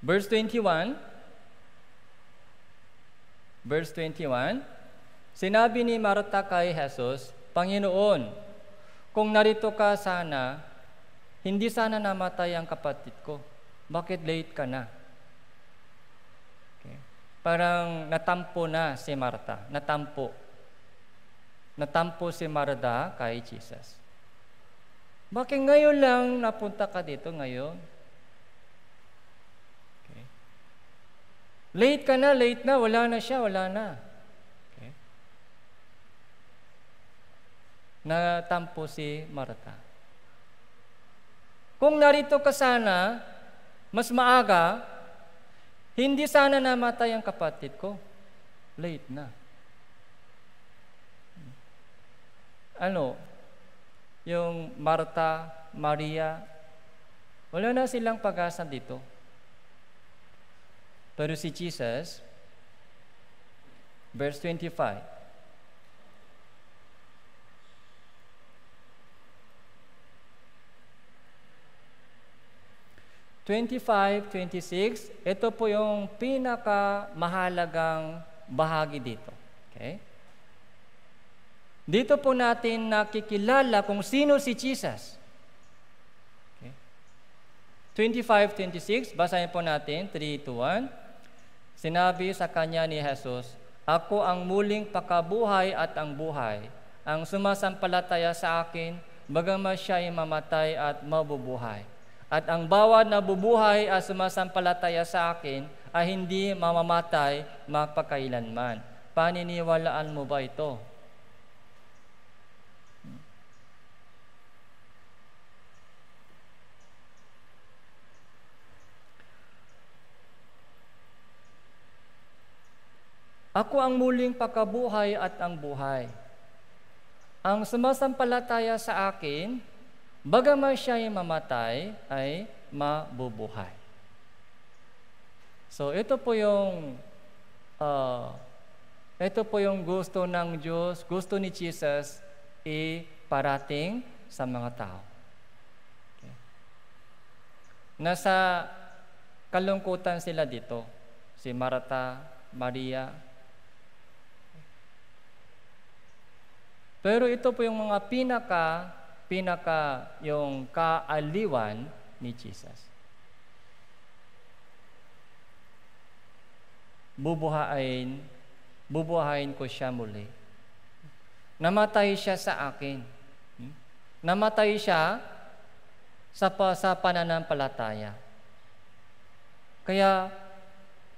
Verse 21, Verse 21, Sinabi ni Marta kay Jesus, Panginoon, kung narito ka sana, hindi sana namatay ang kapatid ko. Bakit late ka na? Okay. Parang natampo na si Marta. Natampo. Natampo si Marta kay Jesus. Bakit ngayon lang napunta ka dito ngayon? Late ka na, late na, wala na siya, wala na. Okay. Natampo si Marta. Kung narito ka sana, mas maaga, hindi sana namatay ang kapatid ko. Late na. Ano? Yung Marta, Maria, wala na silang pag-asa dito. But you Jesus, verse 25. 25, 26, ito po yung pinakamahalagang bahagi dito. Okay? Dito po natin nakikilala kung sino si Jesus. Okay? 25, 26, basahin po natin, 3 2, 1. Sinabi sa kanya ni Jesus, Ako ang muling pakabuhay at ang buhay. Ang sumasampalataya sa akin, bagamat siya ay mamatay at mabubuhay. At ang bawat nabubuhay at sumasampalataya sa akin ay hindi mamamatay magpakailanman. Paniniwalaan mo ba ito? Ako ang muling pagkabuhay at ang buhay. Ang sumasampalataya sa akin, bagaman siya ay mamatay, ay mabubuhay. So ito po yung uh, ito po yung gusto ng Diyos, gusto ni Jesus iparating sa mga tao. Okay. Nasa kalungkutan sila dito, si Marta, Maria, Pero ito po yung mga pinaka, pinaka yung kaaliwan ni Jesus. Bubuhayin, bubuhayin ko siya muli. Namatay siya sa akin. Hmm? Namatay siya sa, sa pananampalataya. Kaya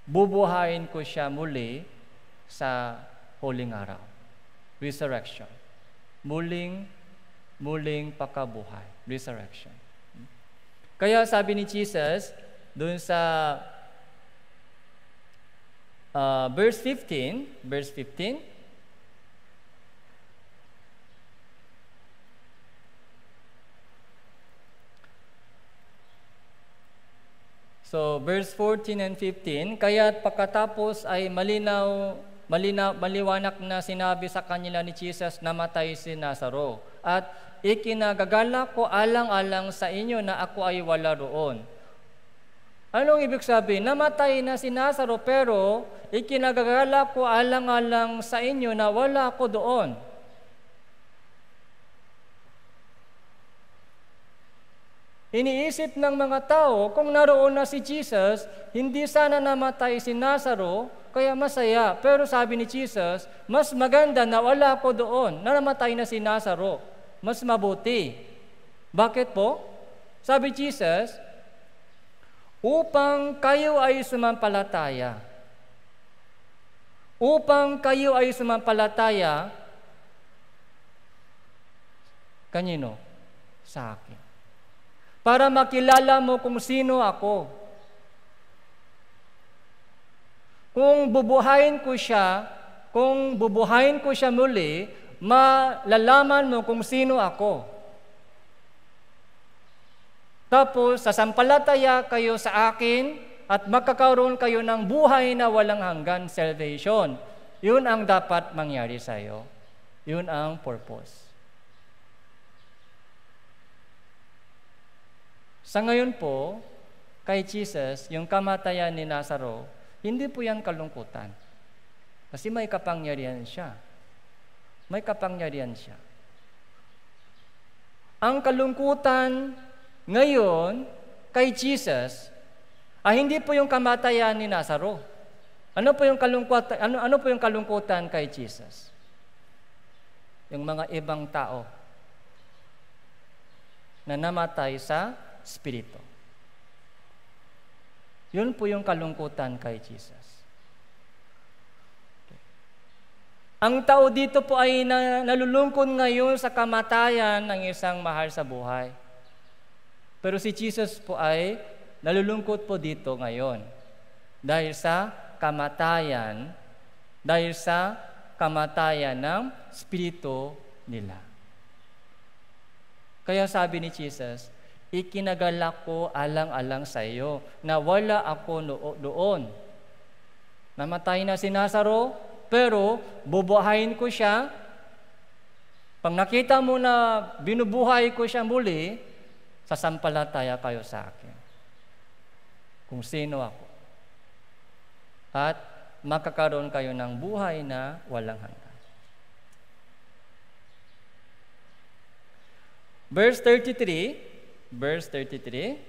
bubuhayin ko siya muli sa huling araw. Resurrection muling, muling pagkabuhay. resurrection. Kaya sabi ni Jesus, dun sa uh, verse 15, verse 15, So, verse 14 and 15, Kaya't pagkatapos ay malinaw malina, maliwanak na sinabi sa kanila ni Jesus na matay si Nazaro. At ikinagagala ko alang-alang sa inyo na ako ay wala roon. Anong ibig sabihin? Namatay na si Nazaro pero ikinagagala ko alang-alang sa inyo na wala ako doon. Iniisip ng mga tao, kung naroon na si Jesus, hindi sana namatay si Nazaro, kaya masaya. Pero sabi ni Jesus, mas maganda na wala po doon, na namatay na si Nazaro. Mas mabuti. Bakit po? Sabi Jesus, upang kayo ay sumampalataya. Upang kayo ay sumampalataya, kanino? Sa akin. Para makilala mo kung sino ako Kung bubuhayin ko siya, kung bubuhayin ko siya muli, malalaman mo kung sino ako. Tapos, sasampalataya kayo sa akin at magkakaroon kayo ng buhay na walang hanggan, salvation. Yun ang dapat mangyari sa iyo. Yun ang purpose. Sa ngayon po, kay Jesus, yung kamatayan ni Nazaro, hindi po yan kalungkutan. Kasi may kapangyarihan siya. May kapangyarihan siya. Ang kalungkutan ngayon kay Jesus ay ah, hindi po yung kamatayan ni Nazaro. Ano po yung kalungkutan, ano, ano po yung kalungkutan kay Jesus? Yung mga ibang tao na namatay sa Espiritu. Yun po yung kalungkutan kay Jesus. Ang tao dito po ay na, nalulungkot ngayon sa kamatayan ng isang mahal sa buhay. Pero si Jesus po ay nalulungkot po dito ngayon dahil sa kamatayan, dahil sa kamatayan ng spirito nila. Kaya sabi ni Jesus, Ikinagala ko alang-alang sa iyo na wala ako doon. Namatay na si Nazaro, pero bubuhayin ko siya. Pag nakita mo na binubuhay ko siya muli, sasampalataya kayo sa akin. Kung sino ako. At makakaroon kayo ng buhay na walang hanggan. Verse 33, verse 33.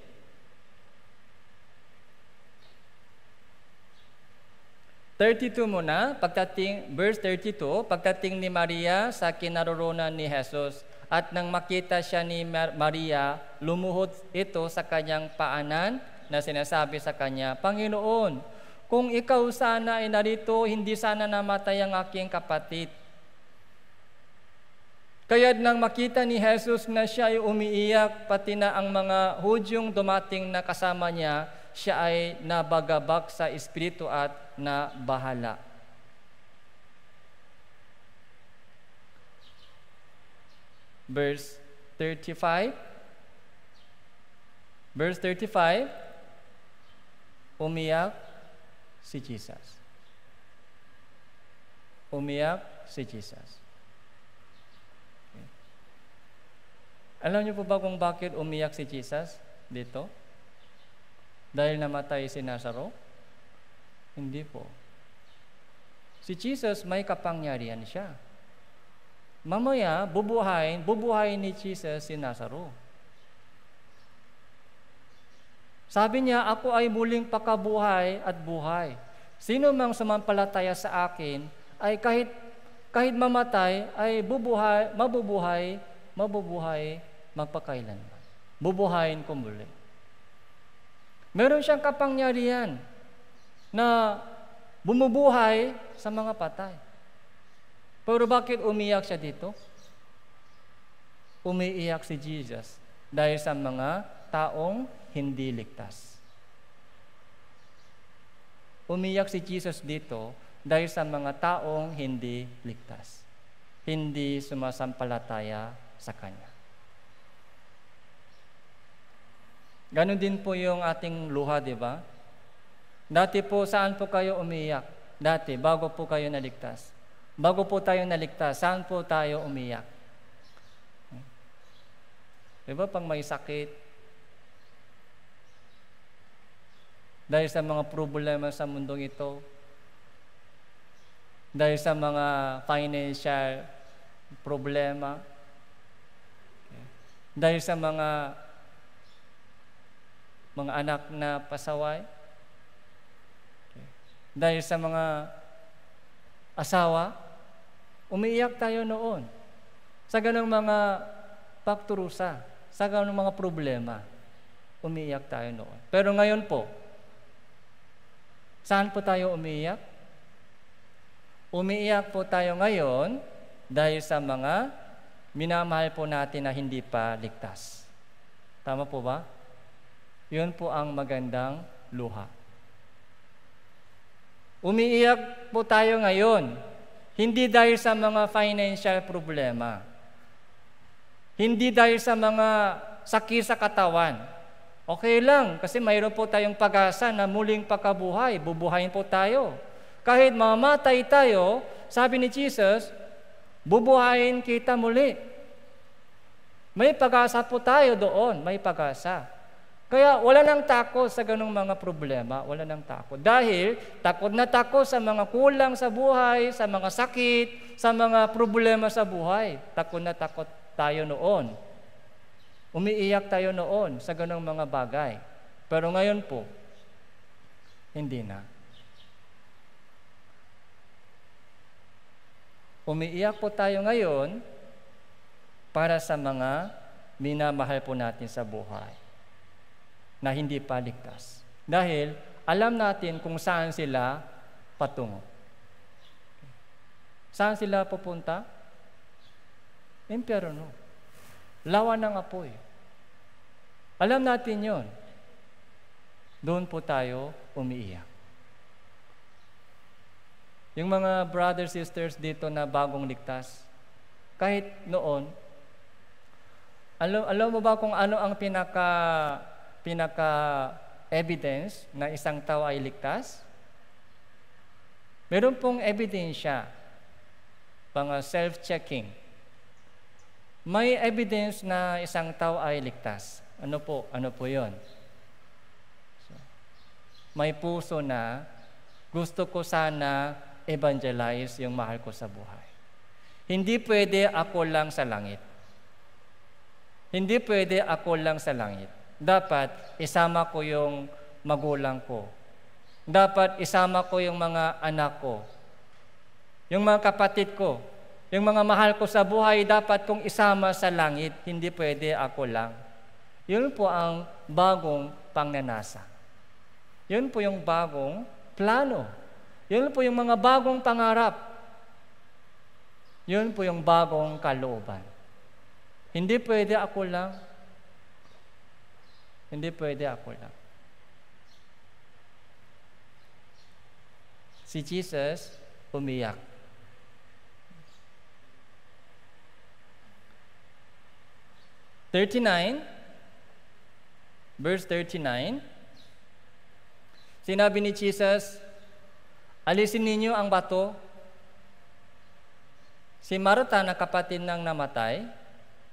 32 muna, pagdating, verse 32, pagdating ni Maria sa kinaroroonan ni Jesus, at nang makita siya ni Maria, lumuhod ito sa kanyang paanan na sinasabi sa kanya, Panginoon, kung ikaw sana ay narito, hindi sana namatay ang aking kapatid. Kaya nang makita ni Jesus na siya ay umiiyak, pati na ang mga hudyong dumating na kasama niya, siya ay nabagabak sa espiritu at nabahala. Verse 35. Verse 35, umiyak si Jesus. Umiyak si Jesus. Alam niyo po ba kung bakit umiyak si Jesus dito? Dahil namatay si Nazaro? Hindi po. Si Jesus, may kapangyarihan siya. Mamaya, bubuhayin, bubuhayin ni Jesus si Nazaro. Sabi niya, ako ay muling pakabuhay at buhay. Sino mang sumampalataya sa akin ay kahit kahit mamatay ay bubuhay, mabubuhay, mabubuhay magpakailanman. Bubuhayin ko muli. Meron siyang kapangyarihan na bumubuhay sa mga patay. Pero bakit umiyak siya dito? Umiiyak si Jesus dahil sa mga taong hindi ligtas. Umiyak si Jesus dito dahil sa mga taong hindi ligtas, hindi sumasampalataya sa Kanya. Ganon din po yung ating luha, di ba? Dati po, saan po kayo umiyak? Dati, bago po kayo naligtas. Bago po tayo naligtas, saan po tayo umiyak? Di ba, pang may sakit, dahil sa mga problema sa mundong ito, dahil sa mga financial problema, dahil sa mga mga anak na pasaway, okay. dahil sa mga asawa, umiiyak tayo noon sa ganong mga pakturusa, sa ganong mga problema, umiiyak tayo noon. Pero ngayon po, saan po tayo umiiyak? Umiiyak po tayo ngayon dahil sa mga minamahal po natin na hindi pa ligtas. Tama po ba? Yun po ang magandang luha. Umiiyak po tayo ngayon, hindi dahil sa mga financial problema, hindi dahil sa mga sakit sa katawan. Okay lang, kasi mayroon po tayong pag-asa na muling pagkabuhay, bubuhayin po tayo. Kahit mamatay tayo, sabi ni Jesus, bubuhayin kita muli. May pag-asa po tayo doon, may pag-asa. Kaya wala nang takot sa ganong mga problema, wala nang takot. Dahil takot na takot sa mga kulang sa buhay, sa mga sakit, sa mga problema sa buhay. Takot na takot tayo noon. Umiiyak tayo noon sa ganong mga bagay. Pero ngayon po, hindi na. Umiiyak po tayo ngayon para sa mga minamahal po natin sa buhay na hindi pa ligtas. Dahil alam natin kung saan sila patungo. Saan sila pupunta? Impyerno. Lawa ng apoy. Alam natin yon. Doon po tayo umiiyak. Yung mga brothers, sisters dito na bagong ligtas, kahit noon, alam, alam mo ba kung ano ang pinaka pinaka-evidence na isang tao ay ligtas? Meron pong ebidensya, pang self-checking. May evidence na isang tao ay ligtas. Ano po? Ano po yon? May puso na gusto ko sana evangelize yung mahal ko sa buhay. Hindi pwede ako lang sa langit. Hindi pwede ako lang sa langit. Dapat isama ko yung magulang ko. Dapat isama ko yung mga anak ko. Yung mga kapatid ko. Yung mga mahal ko sa buhay, dapat kong isama sa langit. Hindi pwede ako lang. Yun po ang bagong pangnanasa. Yun po yung bagong plano. Yun po yung mga bagong pangarap. Yun po yung bagong kalooban. Hindi pwede ako lang. Hindi pwede upward up. Si Jesus, umiyak. Thirty-nine, verse thirty-nine, sinabi ni Jesus, alisin ninyo ang bato. Si Marta na kapatid ng namatay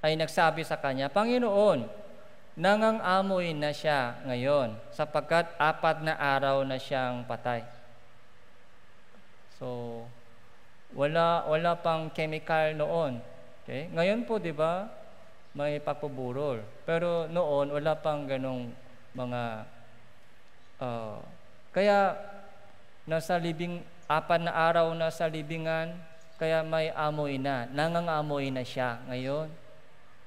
ay nagsabi sa kanya, Panginoon, nangangamoy na siya ngayon sapagkat apat na araw na siyang patay. So, wala, wala pang chemical noon. Okay? Ngayon po, di ba, may pagpuburol. Pero noon, wala pang ganong mga... Uh, kaya, nasa libing, apat na araw na sa libingan, kaya may amoy na, nangangamoy na siya ngayon.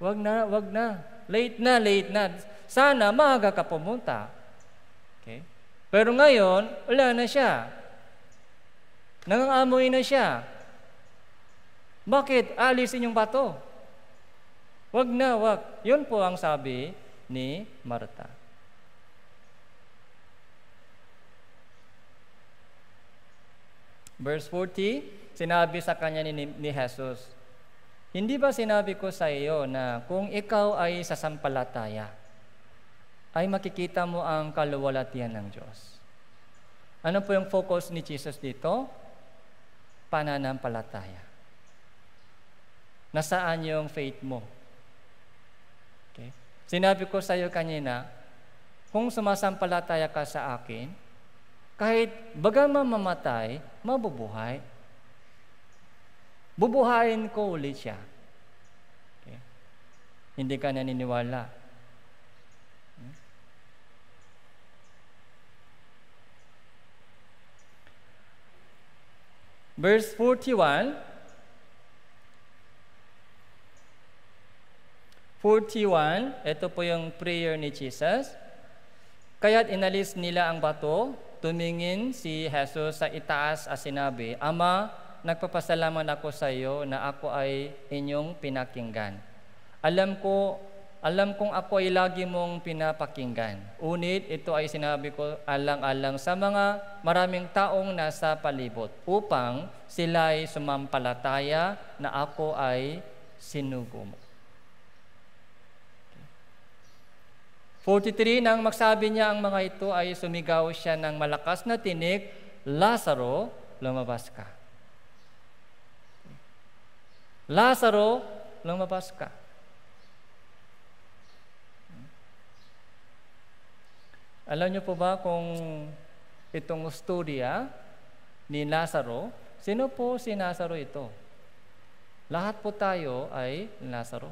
Wag na, wag na. Late na, late na. Sana maaga ka pumunta. Okay? Pero ngayon, wala na siya. Nangangamoy na siya. Bakit? Alisin yung bato. Wag na, wag. Yun po ang sabi ni Marta. Verse 40, sinabi sa kanya ni, ni Jesus, hindi ba sinabi ko sa iyo na kung ikaw ay sa sampalataya, ay makikita mo ang kaluwalatian ng Diyos? Ano po yung focus ni Jesus dito? Pananampalataya. Nasaan yung faith mo? Okay? Sinabi ko sa iyo kanina, kung sumasampalataya ka sa akin, kahit baga mamatay, mabubuhay bubuhayin ko ulit siya. Okay? Hindi ka naniniwala. Hmm? Verse 41, 41, ito po yung prayer ni Jesus. Kaya't inalis nila ang bato, tumingin si Jesus sa itaas at sinabi, Ama, nagpapasalamat ako sa iyo na ako ay inyong pinakinggan. Alam ko, alam kong ako ay lagi mong pinapakinggan. Unit, ito ay sinabi ko alang-alang sa mga maraming taong nasa palibot upang sila ay sumampalataya na ako ay sinugo mo. 43 nang magsabi niya ang mga ito ay sumigaw siya ng malakas na tinik, Lazaro, lumabas ka. Lazaro, lumabas ka. Alam niyo po ba kung itong studya ni Lazaro, sino po si Lazaro ito? Lahat po tayo ay Lazaro.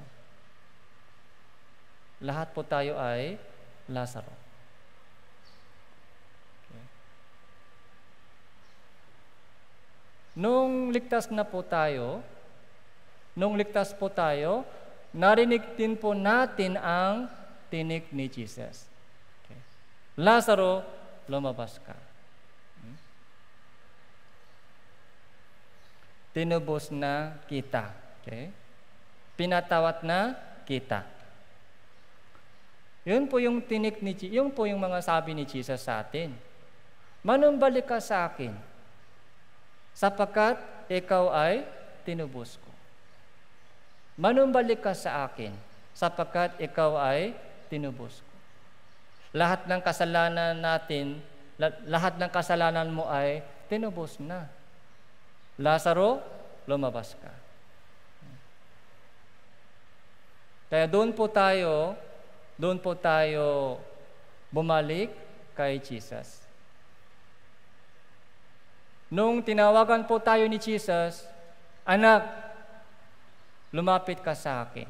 Lahat po tayo ay Lazaro. Nung ligtas na po tayo, Nung ligtas po tayo, narinig din po natin ang tinik ni Jesus. Okay. Lazaro, lumabas ka. Hmm? Tinubos na kita. Okay? Pinatawat na kita. Yun po yung tinik ni yung po yung mga sabi ni Jesus sa atin. Manumbalik ka sa akin sapagkat ikaw ay tinubos ko manumbalik ka sa akin sapagkat ikaw ay tinubos ko. Lahat ng kasalanan natin, lahat ng kasalanan mo ay tinubos na. Lazaro, lumabas ka. Kaya doon po tayo, doon po tayo bumalik kay Jesus. Nung tinawagan po tayo ni Jesus, Anak, lumapit ka sa akin.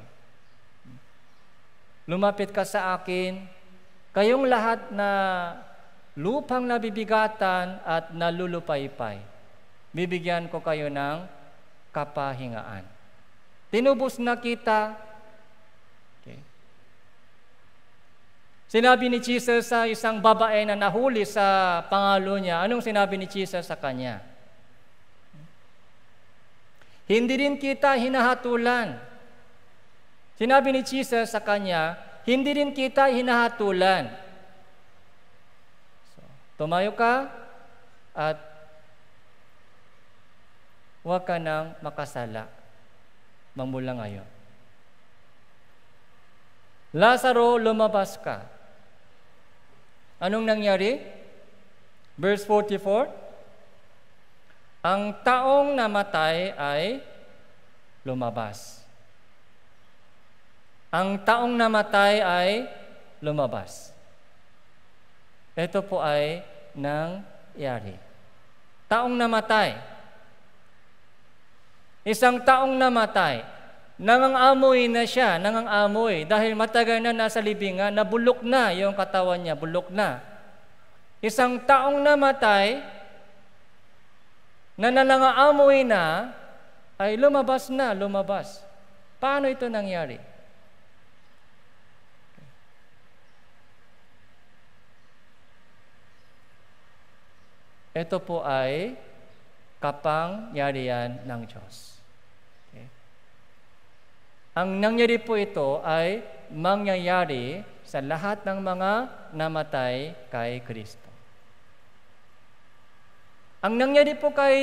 Lumapit ka sa akin, kayong lahat na lupang nabibigatan at nalulupaypay, bibigyan ko kayo ng kapahingaan. Tinubos na kita. Okay. Sinabi ni Jesus sa isang babae na nahuli sa pangalo niya, anong sinabi ni Jesus sa kanya? Hindi rin kita hinahatulan. Sinabi ni Jesus sa kanya, hindi rin kita hinahatulan. So, tumayo ka at huwag ka nang makasala. Mamula ngayon. Lazaro, lumabas ka. Anong nangyari? Verse 44, ang taong namatay ay lumabas. Ang taong namatay ay lumabas. Ito po ay nangyari. Taong namatay. Isang taong namatay. Nangangamoy na siya, nangangamoy. Dahil matagal na nasa libingan, nabulok na yung katawan niya, bulok na. Isang taong namatay, na nalangaamoy na ay lumabas na, lumabas. Paano ito nangyari? Ito po ay kapangyarihan ng Diyos. Okay. Ang nangyari po ito ay mangyayari sa lahat ng mga namatay kay Kristo. Ang nangyari po kay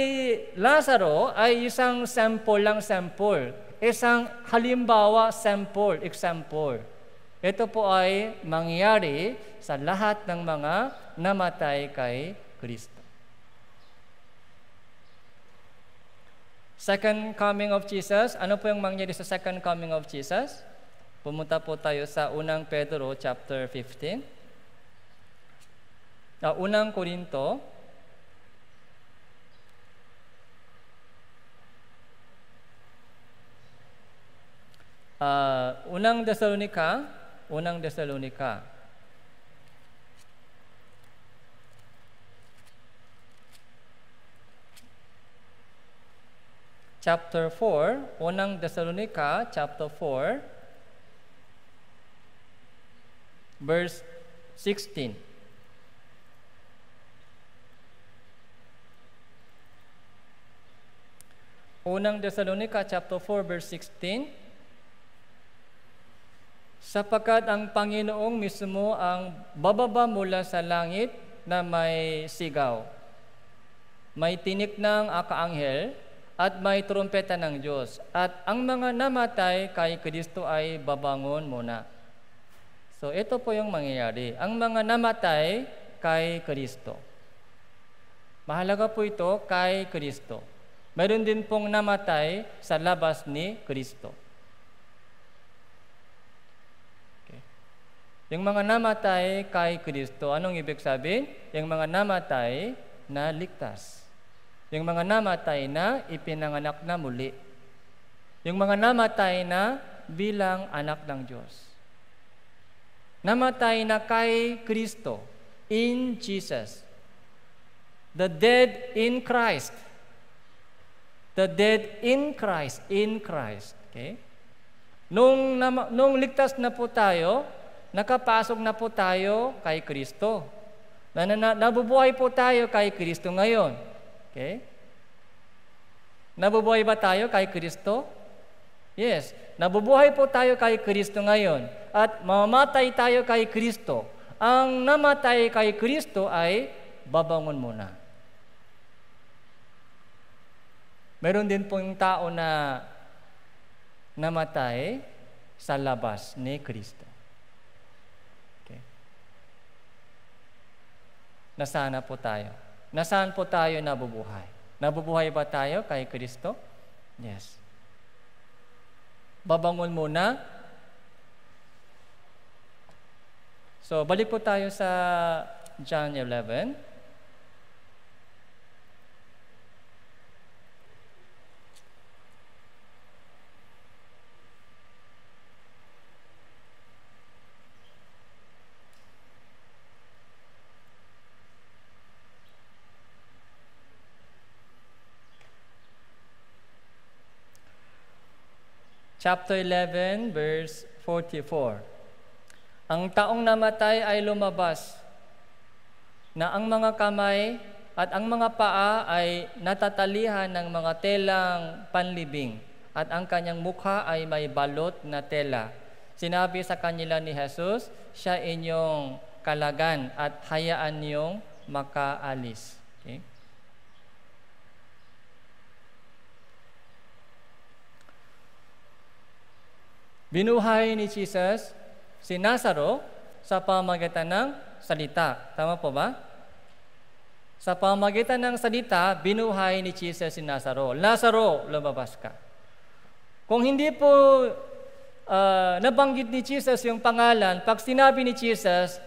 Lazaro ay isang sample lang sample. Isang halimbawa sample, example. Ito po ay mangyari sa lahat ng mga namatay kay Kristo. Second coming of Jesus, ano po yung mangyari sa second coming of Jesus? Pumunta po tayo sa unang Pedro chapter 15. Uh, unang Korinto Uh, unang Thessalonica, unang Thessalonica. Chapter 4, unang Thessalonica, chapter 4, verse 16. Unang Thessalonica chapter 4 verse 16 sapagkat ang Panginoong mismo ang bababa mula sa langit na may sigaw. May tinik ng akaanghel at may trumpeta ng Diyos at ang mga namatay kay Kristo ay babangon muna. So ito po yung mangyayari. Ang mga namatay kay Kristo. Mahalaga po ito kay Kristo. Meron din pong namatay sa labas ni Kristo. Yung mga namatay kay Kristo, anong ibig sabihin? Yung mga namatay na ligtas. Yung mga namatay na ipinanganak na muli. Yung mga namatay na bilang anak ng Diyos. Namatay na kay Kristo in Jesus. The dead in Christ. The dead in Christ, in Christ. Okay? Nung, nung ligtas na po tayo, nakapasok na po tayo kay Kristo. Nabubuhay po tayo kay Kristo ngayon. Okay? Nabubuhay ba tayo kay Kristo? Yes. Nabubuhay po tayo kay Kristo ngayon. At mamamatay tayo kay Kristo. Ang namatay kay Kristo ay babangon muna. Meron din pong tao na namatay sa labas ni Kristo. nasana po tayo? Nasaan po tayo nabubuhay? Nabubuhay ba tayo kay Kristo? Yes. Babangon muna. So, balik po tayo sa John 11. chapter 11, verse 44. Ang taong namatay ay lumabas na ang mga kamay at ang mga paa ay natatalihan ng mga telang panlibing at ang kanyang mukha ay may balot na tela. Sinabi sa kanila ni Jesus, siya inyong kalagan at hayaan niyong makaalis. Okay? Binuhay ni Jesus si Nazaro sa pamagitan ng salita. Tama po ba? Sa pamagitan ng salita, binuhay ni Jesus si Nazaro. Lazaro, lumabas ka. Kung hindi po uh, nabanggit ni Jesus yung pangalan, pag sinabi ni Jesus,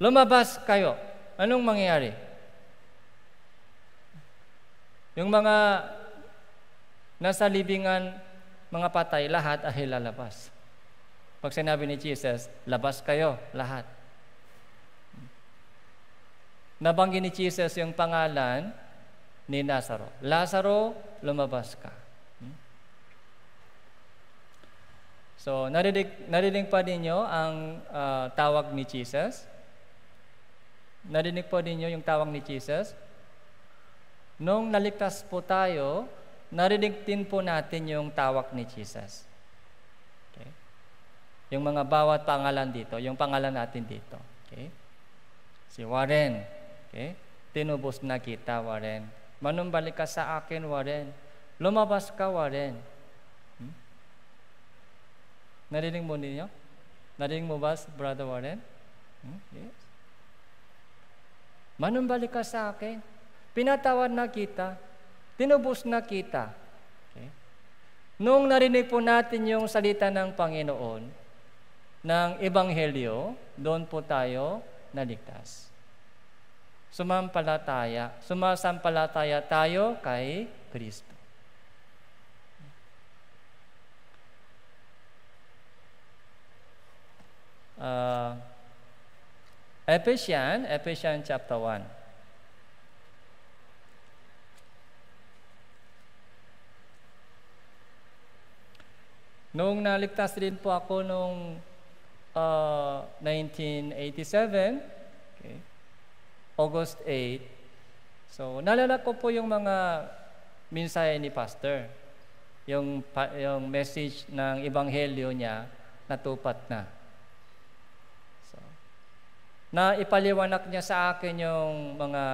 lumabas kayo. Anong mangyayari? Yung mga nasa libingan mga patay, lahat ay lalabas. Pag sinabi ni Jesus, labas kayo, lahat. Nabanggit ni Jesus yung pangalan ni Lazaro. Lazaro, lumabas ka. Hmm? So, narinig, narinig pa ninyo ang uh, tawag ni Jesus? Narinig po ninyo yung tawag ni Jesus? Nung naligtas po tayo, narinig din po natin yung tawak ni Jesus. Okay? Yung mga bawat pangalan dito, yung pangalan natin dito. Okay? Si Warren, okay? tinubos na kita, Warren. Manumbalik ka sa akin, Warren. Lumabas ka, Warren. Hmm? Narinig mo ninyo? Narinig mo ba, Brother Warren? Hmm? Yes. Manumbalik ka sa akin. Pinatawad na kita. Tinubos na kita. Okay? Nung narinig po natin yung salita ng Panginoon, ng Ebanghelyo, doon po tayo naligtas. Sumampalataya, sumasampalataya tayo kay Kristo. Uh, Ephesians, Ephesians chapter 1. Noong naligtas din po ako nung uh, 1987, okay, August 8, so nalala ko po yung mga minsaya ni pastor. Yung, yung message ng ebanghelyo niya natupat na. So, na ipaliwanag niya sa akin yung mga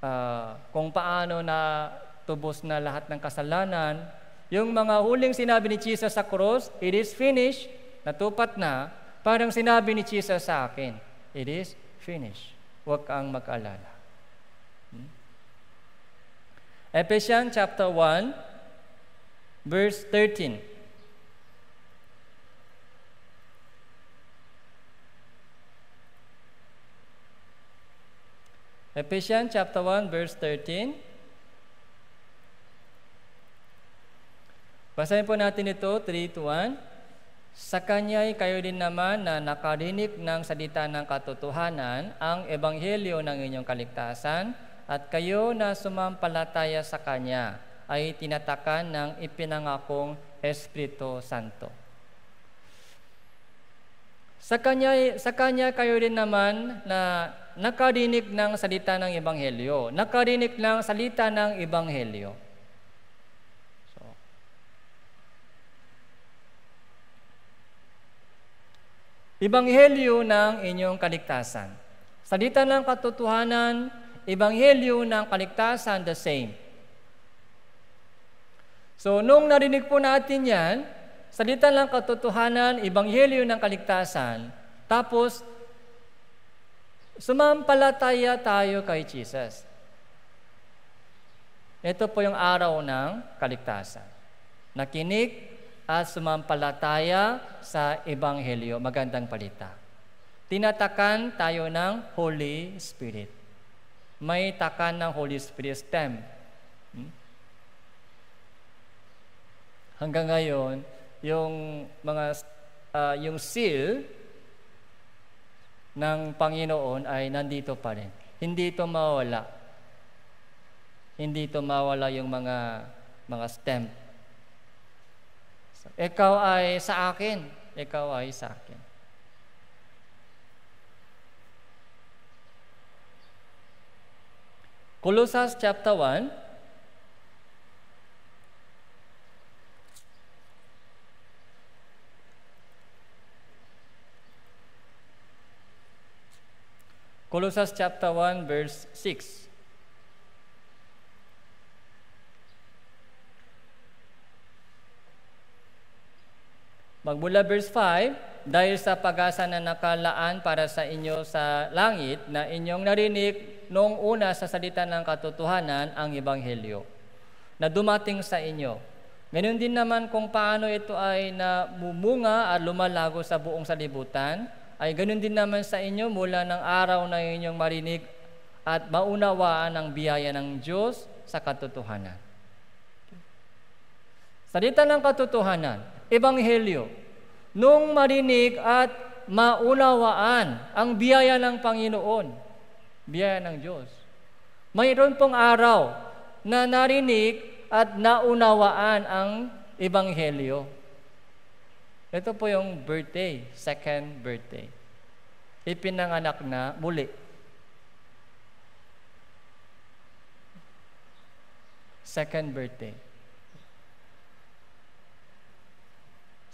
uh, kung paano na tubos na lahat ng kasalanan yung mga huling sinabi ni Jesus sa cross, it is finished, natupat na, parang sinabi ni Jesus sa akin, it is finished. Huwag kang mag-alala. Hmm? Ephesians chapter 1, verse 13. Ephesians chapter 1 verse 13 Basahin po natin ito, 3 to 1. Sa kanya'y kayo din naman na nakarinig ng salita ng katotohanan, ang ebanghelyo ng inyong kaligtasan, at kayo na sumampalataya sa kanya ay tinatakan ng ipinangakong Espiritu Santo. Sa kanya, sa kanya kayo din naman na nakarinig ng salita ng Ebanghelyo, nakarinig ng salita ng Ebanghelyo. Ibanghelyo ng inyong kaligtasan. Salita ng katotohanan, Ibanghelyo ng kaligtasan, the same. So, nung narinig po natin yan, salita ng katotohanan, Ibanghelyo ng kaligtasan, tapos, sumampalataya tayo kay Jesus. Ito po yung araw ng kaligtasan. Nakinig, at sumampalataya sa Ebanghelyo. Magandang palita. Tinatakan tayo ng Holy Spirit. May takan ng Holy Spirit stem. Hmm? Hanggang ngayon, yung mga uh, yung seal ng Panginoon ay nandito pa rin. Hindi ito mawala. Hindi ito mawala yung mga mga stamp ikaw ay sa akin. Ikaw ay sa akin. Colossians chapter 1, Colossians chapter 1 verse 6 Magmula verse 5, dahil sa pag-asa na nakalaan para sa inyo sa langit na inyong narinig noong una sa salita ng katotohanan ang Ebanghelyo na dumating sa inyo. Ganun din naman kung paano ito ay namumunga at lumalago sa buong salibutan, ay ganun din naman sa inyo mula ng araw na inyong marinig at maunawaan ang biyaya ng Diyos sa katotohanan. Salita ng katotohanan, Ebanghelyo. Nung marinig at maunawaan ang biyaya ng Panginoon, biyaya ng Diyos. Mayroon pong araw na narinig at naunawaan ang Ebanghelyo. Ito po yung birthday, second birthday. Ipinanganak na muli. Second birthday.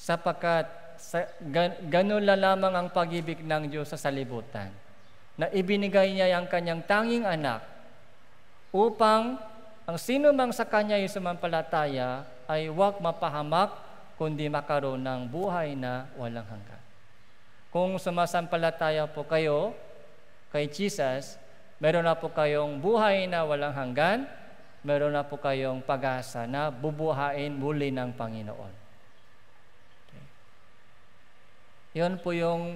Sapakat sa, gan, ganun la lamang ang pagibig ng Diyos sa salibutan na ibinigay niya ang kanyang tanging anak upang ang sino mang sa kanya ay sumampalataya ay huwag mapahamak kundi makaroon ng buhay na walang hanggan. Kung sumasampalataya po kayo kay Jesus, meron na po kayong buhay na walang hanggan, meron na po kayong pag-asa na bubuhain muli ng Panginoon. Yon po yung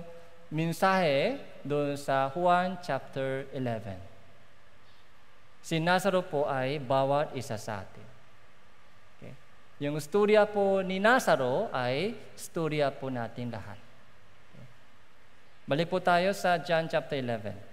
mensahe doon sa Juan chapter 11. Si Nazaro po ay bawat isa sa atin. Okay? Yung storya po ni Nazaro ay storya po natin lahat. Okay? Balik po tayo sa John chapter 11.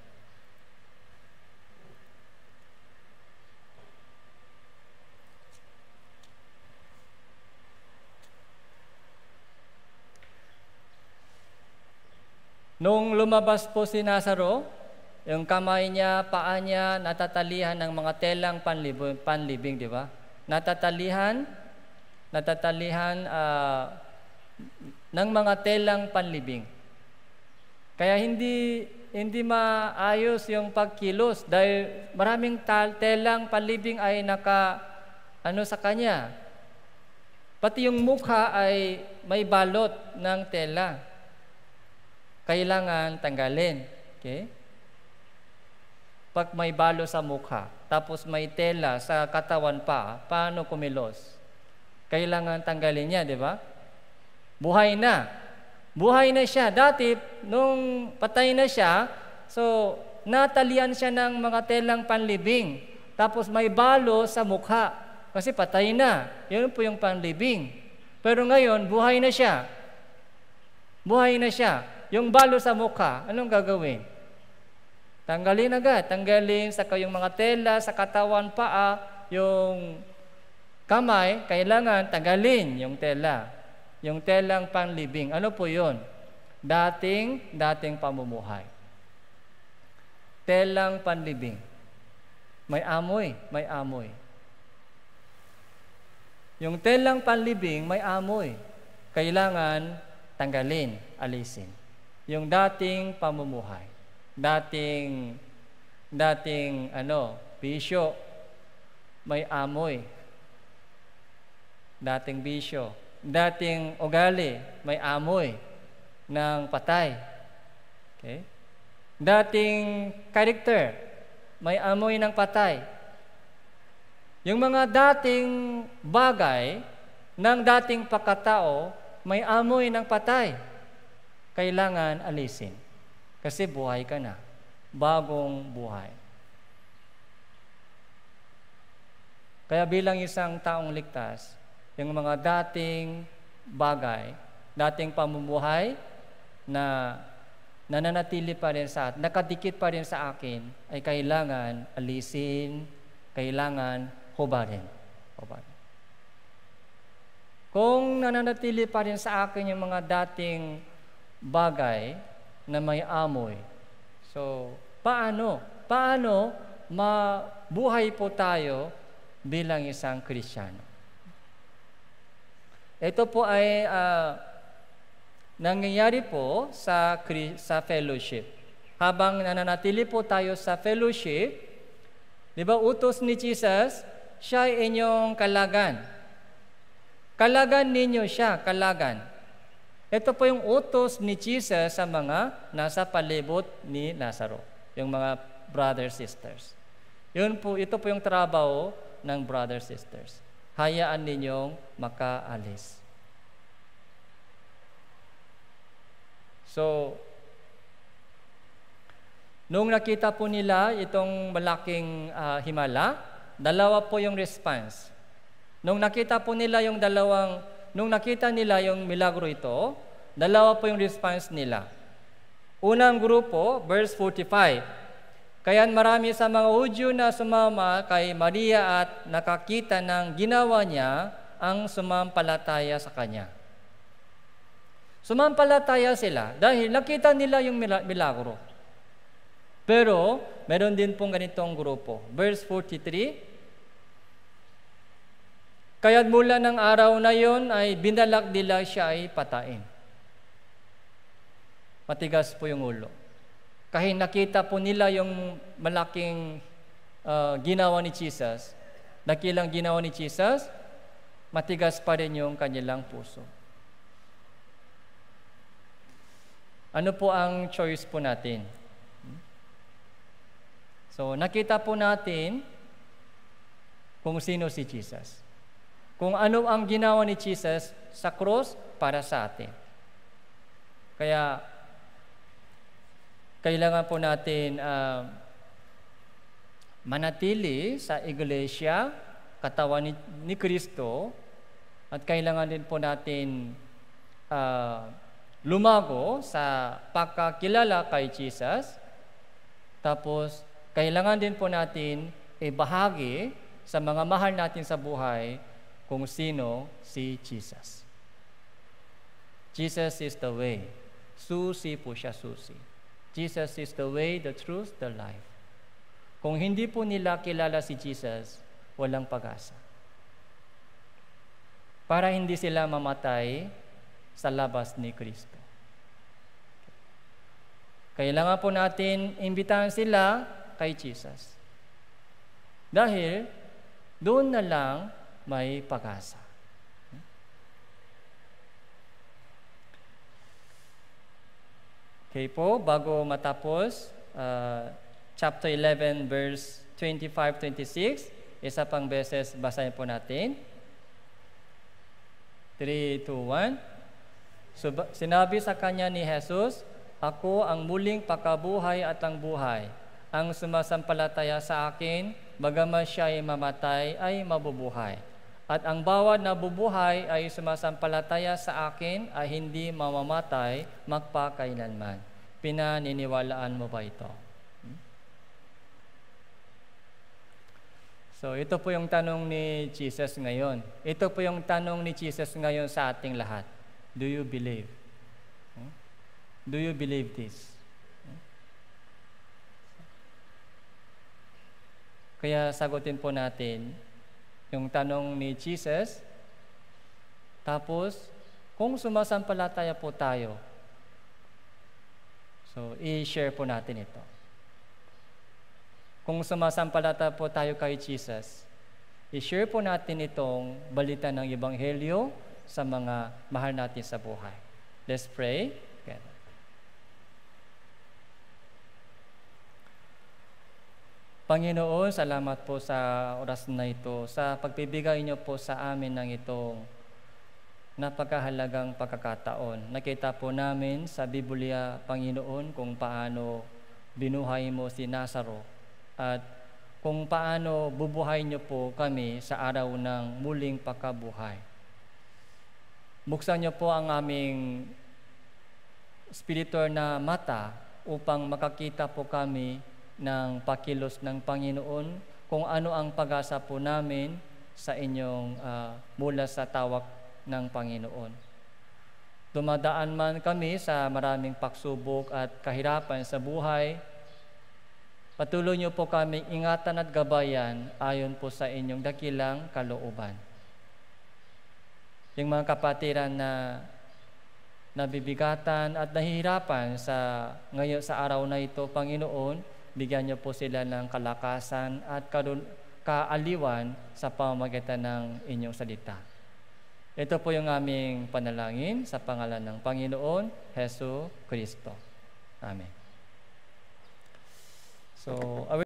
Nung lumabas po si Nazaro, yung kamay niya, paa niya, natatalihan ng mga telang panlibing, panlibing di ba? Natatalihan, natatalihan uh, ng mga telang panlibing. Kaya hindi hindi maayos yung pagkilos dahil maraming tal telang panlibing ay naka ano sa kanya. Pati yung mukha ay may balot ng tela kailangan tanggalin. Okay? Pag may balo sa mukha, tapos may tela sa katawan pa, paano kumilos? Kailangan tanggalin niya, di ba? Buhay na. Buhay na siya. Dati, nung patay na siya, so natalian siya ng mga telang panlibing. Tapos may balo sa mukha. Kasi patay na. Yun po yung panlibing. Pero ngayon, buhay na siya. Buhay na siya. Yung balo sa mukha, anong gagawin? Tanggalin agad. Tanggalin sa kayong mga tela, sa katawan, paa, yung kamay, kailangan tanggalin yung tela. Yung telang panlibing. Ano po yun? Dating, dating pamumuhay. Telang panlibing. May amoy, may amoy. Yung telang panlibing, may amoy. Kailangan tanggalin, alisin. Yung dating pamumuhay, dating dating ano, bisyo, may amoy. Dating bisyo, dating ugali, may amoy ng patay. Okay? Dating character, may amoy ng patay. Yung mga dating bagay ng dating pagkatao, may amoy ng patay kailangan alisin. Kasi buhay ka na. Bagong buhay. Kaya bilang isang taong ligtas, yung mga dating bagay, dating pamumuhay na nananatili pa rin sa akin, nakadikit pa rin sa akin, ay kailangan alisin, kailangan hubarin. hubarin. Kung nananatili pa rin sa akin yung mga dating bagay na may amoy. So, paano? Paano mabuhay po tayo bilang isang Kristiyano? Ito po ay uh, nangyayari po sa, sa fellowship. Habang nananatili po tayo sa fellowship, di ba utos ni Jesus, siya ay inyong kalagan. Kalagan ninyo siya, kalagan. Ito po yung utos ni Jesus sa mga nasa palibot ni Lazaro, yung mga brothers, sisters. Yun po, ito po yung trabaho ng brothers, sisters. Hayaan ninyong makaalis. So, Nung nakita po nila itong malaking uh, himala, dalawa po yung response. Nung nakita po nila yung dalawang nung nakita nila yung milagro ito, dalawa po yung response nila. Unang grupo, verse 45. Kaya marami sa mga Udyo na sumama kay Maria at nakakita ng ginawa niya ang sumampalataya sa kanya. Sumampalataya sila dahil nakita nila yung milagro. Pero, meron din pong ganitong grupo. Verse 43, Kaya't mula ng araw na yon ay binalak nila siya ay patayin. Matigas po yung ulo. Kahit nakita po nila yung malaking uh, ginawa ni Jesus, nakilang ginawa ni Jesus, matigas pa rin yung kanilang puso. Ano po ang choice po natin? So, nakita po natin kung sino si Jesus. Kung ano ang ginawa ni Jesus sa cross para sa atin. Kaya, kailangan po natin uh, manatili sa iglesia, katawan ni, ni Kristo, at kailangan din po natin uh, lumago sa pagkakilala kay Jesus. Tapos, kailangan din po natin ibahagi sa mga mahal natin sa buhay kung sino si Jesus. Jesus is the way. Susi po siya, susi. Jesus is the way, the truth, the life. Kung hindi po nila kilala si Jesus, walang pag-asa. Para hindi sila mamatay sa labas ni Kristo. Kailangan po natin imbitahan sila kay Jesus. Dahil doon na lang may pag-asa. Okay po, bago matapos, uh, chapter 11 verse 25-26, isa pang beses basahin po natin. 3, So, sinabi sa kanya ni Jesus, Ako ang muling pakabuhay at ang buhay. Ang sumasampalataya sa akin, bagaman siya ay mamatay, ay mabubuhay. At ang bawat na bubuhay ay sumasampalataya sa akin ay hindi mamamatay magpakailanman. Pinaniniwalaan mo ba ito? So ito po yung tanong ni Jesus ngayon. Ito po yung tanong ni Jesus ngayon sa ating lahat. Do you believe? Do you believe this? Kaya sagutin po natin, yung tanong ni Jesus. Tapos, kung sumasampalataya po tayo, so i-share po natin ito. Kung sumasampalataya po tayo kay Jesus, i-share po natin itong balita ng Ebanghelyo sa mga mahal natin sa buhay. Let's pray. Panginoon, salamat po sa oras na ito, sa pagbibigay niyo po sa amin ng itong napakahalagang pagkakataon. Nakita po namin sa Biblia, Panginoon, kung paano binuhay mo si Nazaro at kung paano bubuhay niyo po kami sa araw ng muling pagkabuhay. Buksan niyo po ang aming spiritual na mata upang makakita po kami ng pakilos ng Panginoon kung ano ang pag-asa po namin sa inyong uh, mula sa tawag ng Panginoon. Dumadaan man kami sa maraming pagsubok at kahirapan sa buhay, patuloy niyo po kami ingatan at gabayan ayon po sa inyong dakilang kalooban. Yung mga kapatiran na nabibigatan at nahihirapan sa ngayon sa araw na ito, Panginoon, Bigyan niyo po sila ng kalakasan at kaaliwan sa pamamagitan ng inyong salita. Ito po yung aming panalangin sa pangalan ng Panginoon, Heso Kristo. Amen. So,